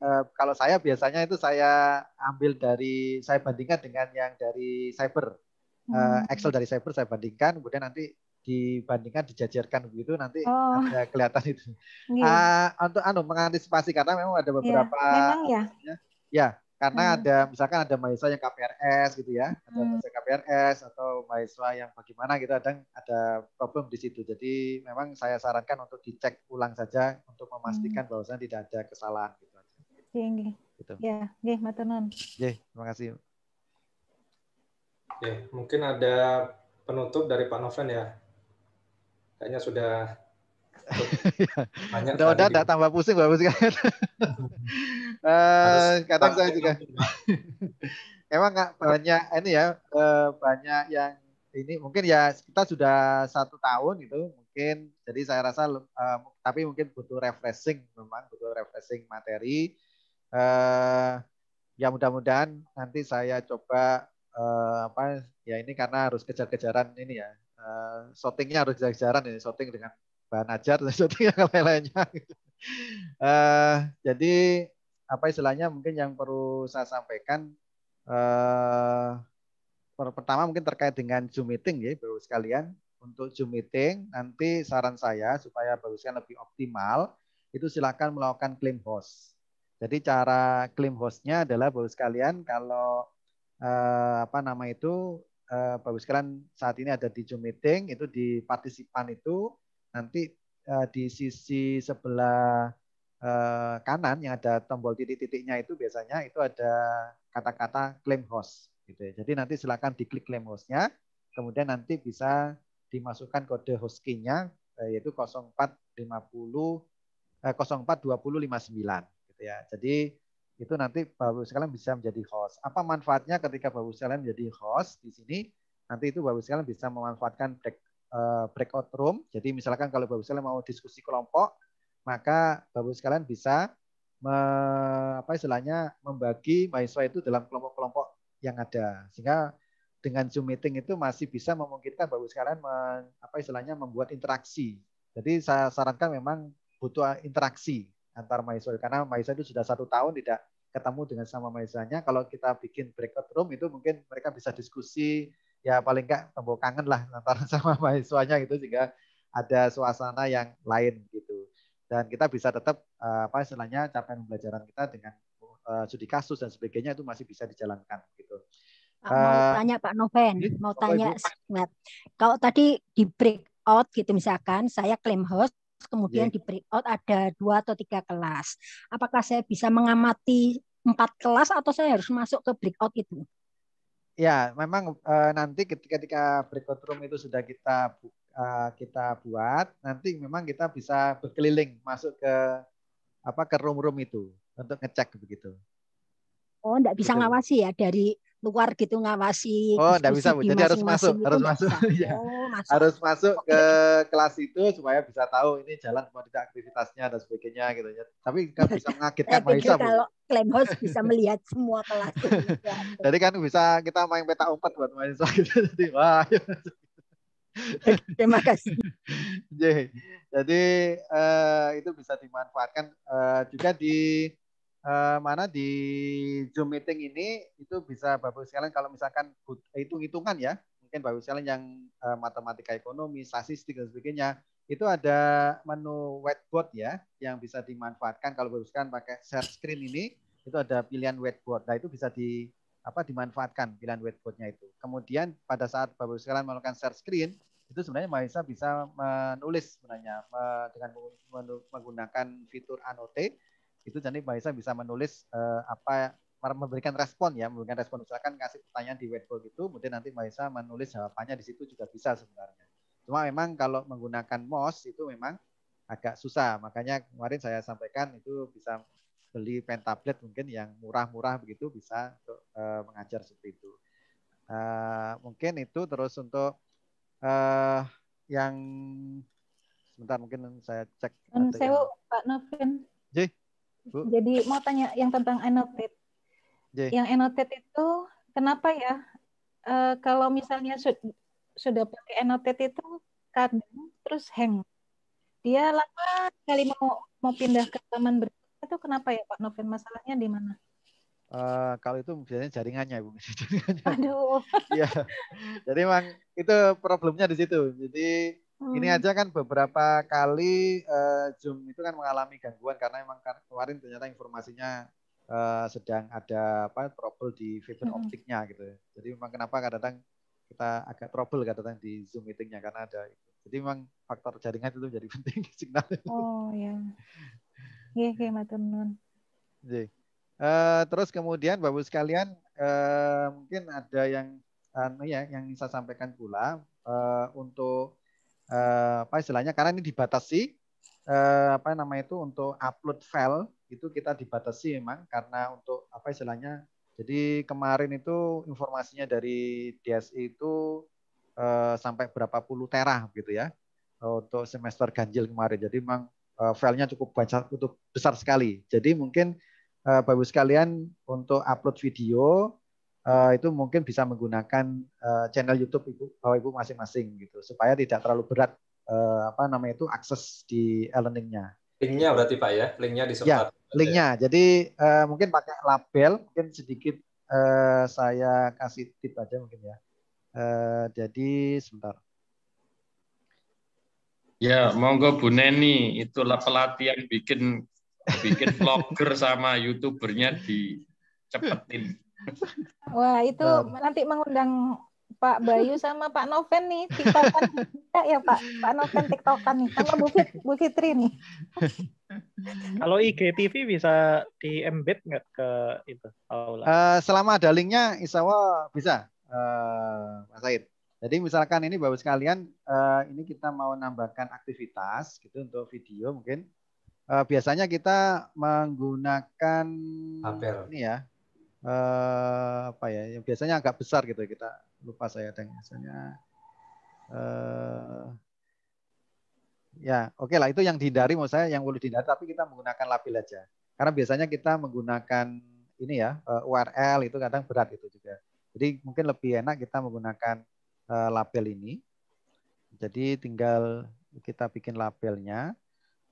uh, kalau saya biasanya itu saya ambil dari saya bandingkan dengan yang dari cyber. Eh, hmm. Excel dari cyber saya bandingkan, kemudian nanti dibandingkan dijajarkan begitu nanti oh. ada kelihatan itu. Yeah. Iya. Uh, untuk anu mengantisipasi karena memang ada iya, beberapa yeah. Memang ya. Ya, karena hmm. ada misalkan ada mahasiswa yang KPRS gitu ya, ada mahasiswa hmm. KPRS atau mahasiswa yang bagaimana gitu ada ada problem di situ. Jadi memang saya sarankan untuk dicek ulang saja untuk memastikan hmm. bahwasanya tidak ada kesalahan gitu aja.
Iya, gitu. Ya, nggih, matur nuwun.
terima
kasih. Ya, mungkin ada penutup dari Pak Noven ya. Kayaknya sudah
banyak. Udah-udah tambah pusing, bapak Pusing. Eh, kadang saya juga. Emang nggak banyak ini ya eh, banyak yang ini mungkin ya kita sudah satu tahun gitu mungkin jadi saya rasa eh, tapi mungkin butuh refreshing memang butuh refreshing materi uh, ya mudah-mudahan nanti saya coba uh, apa ya ini karena harus kejar-kejaran ini ya uh, shootingnya harus kejar-kejaran ini shooting dengan bahan ajar dan shooting yang lain-lainnya uh, jadi apa istilahnya mungkin yang perlu saya sampaikan eh, pertama mungkin terkait dengan Zoom meeting ya baru sekalian untuk Zoom meeting nanti saran saya supaya baru sekalian lebih optimal itu silakan melakukan claim host. Jadi cara claim hostnya adalah baru sekalian kalau eh, apa nama itu eh, Bapak sekalian saat ini ada di Zoom meeting itu di partisipan itu nanti eh, di sisi sebelah Eh, kanan yang ada tombol titik-titiknya itu biasanya itu ada kata-kata claim host. Gitu ya. Jadi nanti silakan diklik claim hostnya, kemudian nanti bisa dimasukkan kode host key-nya eh, yaitu 0450 eh, 042059 gitu ya. Jadi itu nanti Bapak sekalian bisa menjadi host. Apa manfaatnya ketika Bapak sekalian menjadi host di sini? Nanti itu Bapak sekalian bisa memanfaatkan break, uh, breakout room. Jadi misalkan kalau Bapak sekalian mau diskusi kelompok, maka Bapak sekalian bisa me, apa istilahnya membagi mahasiswa itu dalam kelompok-kelompok yang ada sehingga dengan Zoom meeting itu masih bisa memungkinkan Bapak sekalian me, apa istilahnya membuat interaksi. Jadi saya sarankan memang butuh ah, interaksi antar mahasiswa karena mahasiswa itu sudah satu tahun tidak ketemu dengan sama mahasiswanya. Kalau kita bikin breakout room itu mungkin mereka bisa diskusi ya paling enggak tembok kangen lah antara sama mahasiswanya gitu sehingga ada suasana yang lain gitu dan kita bisa tetap eh, apa istilahnya capaian pembelajaran kita dengan eh, studi kasus dan sebagainya itu masih bisa dijalankan gitu.
Ah, mau eh, tanya Pak Noven, ini, mau tanya Ibu. kalau tadi di breakout gitu misalkan saya claim host kemudian yeah. di breakout ada dua atau tiga kelas. Apakah saya bisa mengamati empat kelas atau saya harus masuk ke breakout itu?
Ya, memang e, nanti ketika ketika breakout room itu sudah kita buka Eh, kita buat, nanti memang kita bisa berkeliling masuk ke apa ke room-room itu untuk ngecek begitu.
Oh, enggak bisa ngawasi ya dari luar gitu ngawasi. Oh, enggak bisa, Bu. Jadi harus masuk, gitu harus masuk.
ya. oh, masuk. Harus masuk ke kelas itu supaya bisa tahu ini jalan mau tidak aktivitasnya dan sebagainya gitu ya. Tapi kan bisa mengagetkan mahasiswa. kalau
host bisa melihat semua kelas.
Ya. Jadi kan bisa kita main peta umpet buat mahasiswa gitu. wah. Iya.
Terima kasih.
Jadi uh, itu bisa dimanfaatkan uh, juga di uh, mana di Zoom meeting ini itu bisa Bapak sekalian kalau misalkan hitung-hitungan ya, mungkin Bapak sekalian yang uh, matematika ekonomi, statistik dan sebagainya, itu ada menu whiteboard ya yang bisa dimanfaatkan kalau Bapak sekalian pakai share screen ini itu ada pilihan whiteboard. Nah, itu bisa di apa dimanfaatkan pilihan whiteboardnya itu. Kemudian pada saat Bapak sekalian melakukan share screen, itu sebenarnya mahasiswa bisa menulis sebenarnya dengan menggunakan fitur anote itu jadi mahasiswa bisa menulis eh, apa memberikan respon ya memberikan respon misalkan kasih pertanyaan di whiteboard itu kemudian nanti mahasiswa menulis jawabannya di situ juga bisa sebenarnya cuma memang kalau menggunakan MOS itu memang agak susah makanya kemarin saya sampaikan itu bisa beli pen tablet mungkin yang murah-murah begitu bisa untuk eh, mengajar seperti itu. Eh, mungkin itu terus untuk uh, yang sebentar mungkin saya cek. Kan saya
Pak Novin. Jadi mau tanya yang tentang annotate. J. Yang annotate itu kenapa ya? Uh, kalau misalnya su sudah pakai annotate itu kadang terus hang. Dia lama kali mau mau pindah ke taman berikutnya itu kenapa ya Pak Novin? Masalahnya di mana?
Uh, kalau itu biasanya jaringannya, ibu. Jaringannya. Aduh. ya. Jadi memang itu problemnya di situ. Jadi hmm. ini aja kan beberapa kali uh, Zoom itu kan mengalami gangguan karena memang kemarin ternyata informasinya uh, sedang ada apa trouble di fiber hmm. optiknya gitu. Jadi memang kenapa kadang-kadang kita agak trouble kadang-kadang di Zoom meetingnya karena ada Jadi memang faktor jaringan itu jadi penting signal.
Oh ya. Nggih, iya, nggih matur nuwun.
Yeah. Eh, terus kemudian Bapak sekalian uh, mungkin ada yang uh, ya yang saya sampaikan pula uh, untuk uh, apa istilahnya karena ini dibatasi uh, apa nama itu untuk upload file itu kita dibatasi memang karena untuk apa istilahnya jadi kemarin itu informasinya dari DSI itu uh, sampai berapa puluh terah gitu ya untuk semester ganjil kemarin. Jadi memang uh, filenya cukup banyak, cukup besar sekali. Jadi mungkin uh, eh, Bapak Ibu sekalian untuk upload video eh, itu mungkin bisa menggunakan eh, channel YouTube Ibu Bapak Ibu masing-masing gitu supaya tidak terlalu berat apa namanya itu akses
di e-learningnya. Linknya berarti Pak ya, linknya di Ya,
linknya. Ya. Jadi mungkin pakai label, mungkin sedikit saya kasih tip aja mungkin ya. jadi sebentar.
Ya, monggo Bu Neni, itulah pelatihan bikin bikin vlogger sama youtubernya dicepetin.
Wah itu nah. nanti mengundang Pak Bayu sama Pak Noven nih tiktokan ya Pak Pak Noven tiktokan nih sama Bu, Fit,
Bu Fitri nih.
Kalau IGTV bisa di embed nggak ke itu? Uh,
selama ada linknya, Isawa bisa,
uh,
eh, Mas Said. Jadi misalkan ini Bapak sekalian, uh, ini kita mau nambahkan aktivitas gitu untuk video mungkin uh, biasanya kita menggunakan Ampere. ini ya uh, apa ya yang biasanya agak besar gitu ya, kita lupa saya dan biasanya uh, ya oke okay lah itu yang dihindari mau saya yang perlu dihindari tapi kita menggunakan label aja karena biasanya kita menggunakan ini ya uh, URL itu kadang berat itu juga jadi mungkin lebih enak kita menggunakan uh, label ini jadi tinggal kita bikin labelnya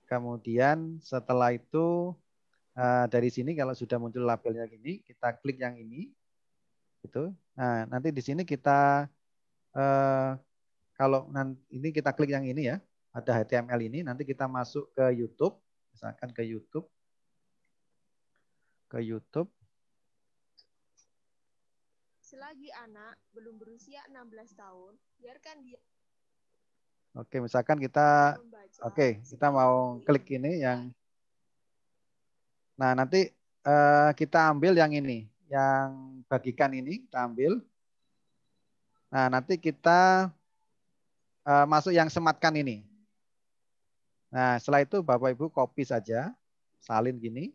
Kemudian setelah itu eh, dari sini kalau sudah muncul labelnya gini, kita klik yang ini, gitu. Nah nanti di sini kita eh, kalau ini kita klik yang ini ya, ada HTML ini. Nanti kita masuk ke YouTube, misalkan ke YouTube, ke YouTube.
Selagi anak belum berusia 16 tahun, biarkan dia
Oke, misalkan kita oke, okay, kita mau klik ini yang Nah, nanti uh, kita ambil yang ini, yang bagikan ini kita ambil. Nah, nanti kita uh, masuk yang sematkan ini. Nah, setelah itu Bapak Ibu copy saja, salin gini.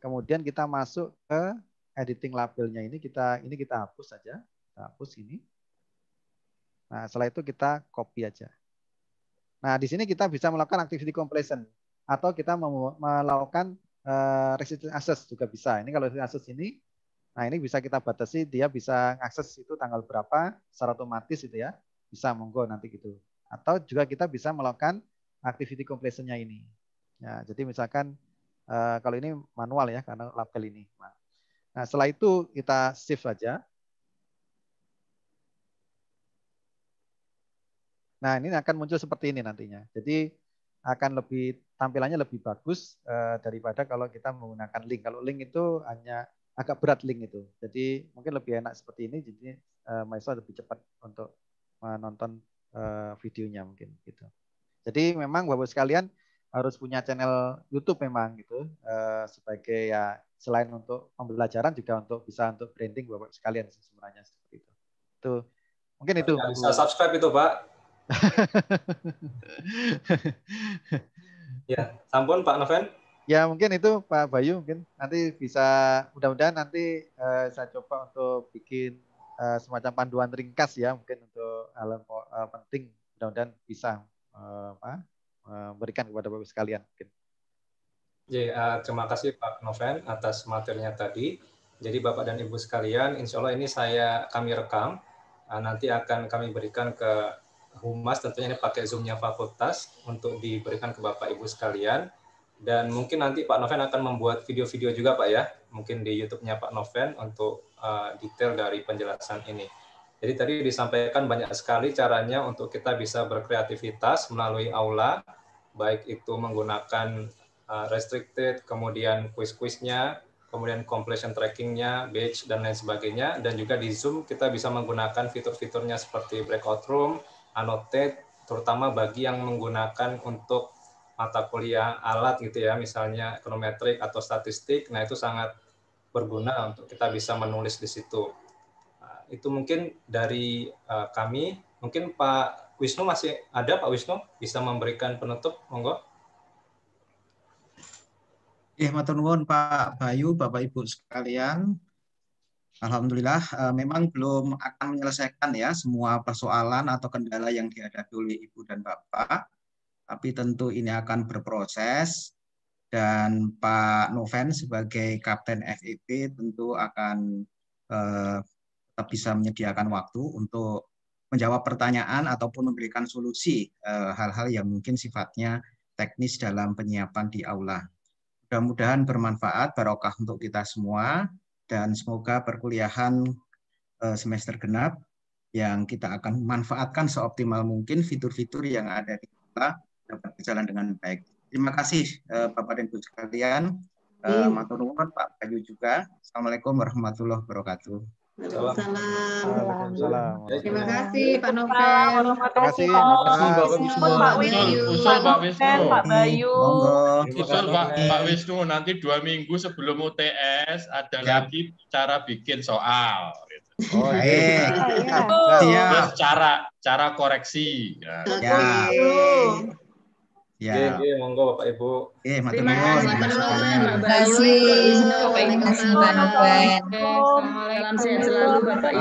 Kemudian kita masuk ke editing labelnya ini kita ini kita hapus saja, kita hapus ini. Nah, setelah itu kita copy aja. Nah, di sini kita bisa melakukan activity completion atau kita melakukan uh, eh, access juga bisa. Ini kalau resident access ini, nah ini bisa kita batasi dia bisa akses itu tanggal berapa secara otomatis itu ya. Bisa monggo nanti gitu. Atau juga kita bisa melakukan activity completion-nya ini. Ya, jadi misalkan uh, kalau ini manual ya karena label ini. Nah, setelah itu kita save saja. Nah, ini akan muncul seperti ini nantinya. Jadi akan lebih tampilannya lebih bagus eh, daripada kalau kita menggunakan link. Kalau link itu hanya agak berat link itu. Jadi mungkin lebih enak seperti ini jadi eh, mahasiswa lebih cepat untuk menonton eh, videonya mungkin gitu. Jadi memang Bapak sekalian harus punya channel YouTube memang gitu eh, sebagai ya selain untuk pembelajaran juga untuk bisa untuk branding Bapak sekalian sebenarnya seperti itu. Itu mungkin itu. Ya, bisa subscribe itu Pak
ya, sampun Pak Noven.
Ya mungkin itu Pak Bayu mungkin nanti bisa mudah-mudahan nanti uh, saya coba untuk bikin uh, semacam panduan ringkas ya mungkin untuk hal uh, penting mudah-mudahan bisa uh, uh, berikan kepada Bapak sekalian mungkin.
Ya, uh, terima kasih Pak Noven atas materinya tadi. Jadi Bapak dan Ibu sekalian, insya Allah ini saya kami rekam, uh, nanti akan kami berikan ke humas tentunya ini pakai zoomnya fakultas untuk diberikan ke bapak ibu sekalian dan mungkin nanti Pak Noven akan membuat video-video juga Pak ya mungkin di YouTube-nya Pak Noven untuk uh, detail dari penjelasan ini. Jadi tadi disampaikan banyak sekali caranya untuk kita bisa berkreativitas melalui aula baik itu menggunakan uh, restricted, kemudian kuis-kuisnya, kemudian completion trackingnya, badge dan lain sebagainya, dan juga di Zoom kita bisa menggunakan fitur-fiturnya seperti breakout room, annotate terutama bagi yang menggunakan untuk mata kuliah alat gitu ya, misalnya ekonometrik atau statistik, nah itu sangat berguna untuk kita bisa menulis di situ. Nah, itu mungkin dari eh, kami, mungkin Pak Wisnu masih ada Pak Wisnu bisa memberikan penutup, monggo.
Ya, Pak Bayu, Bapak Ibu sekalian. Alhamdulillah eh, memang belum akan menyelesaikan ya semua persoalan atau kendala yang dihadapi oleh Ibu dan Bapak. Tapi tentu ini akan berproses dan Pak Noven sebagai Kapten FIP tentu akan eh, tetap bisa menyediakan waktu untuk menjawab pertanyaan ataupun memberikan solusi eh, hal -hal yang mungkin sifatnya teknis dalam penyiapan di aula. Mudah-mudahan bermanfaat, barokah untuk kita semua dan semoga perkuliahan eh, semester genap yang kita akan manfaatkan seoptimal mungkin fitur-fitur yang ada di kita dapat berjalan dengan baik. Terima kasih eh, Bapak dan Ibu sekalian. Uh, Matur nuwun Pak Bayu juga. Assalamualaikum warahmatullahi wabarakatuh. Assalamualaikum, Terima kasih
Pak Novel.
Terima kasih Pak Wisnu. Pak kasih Pak
Bayu.
Pak Wisnu nanti dua minggu sebelum UTS ada lagi cara bikin soal. Oh, iya.
Terus
cara cara koreksi. Ya. Ya. monggo Bapak Ibu. Oke, matur nuwun. Terima kasih. Terima
kasih Bapak Ibu. Salam sehat selalu Bapak Ibu.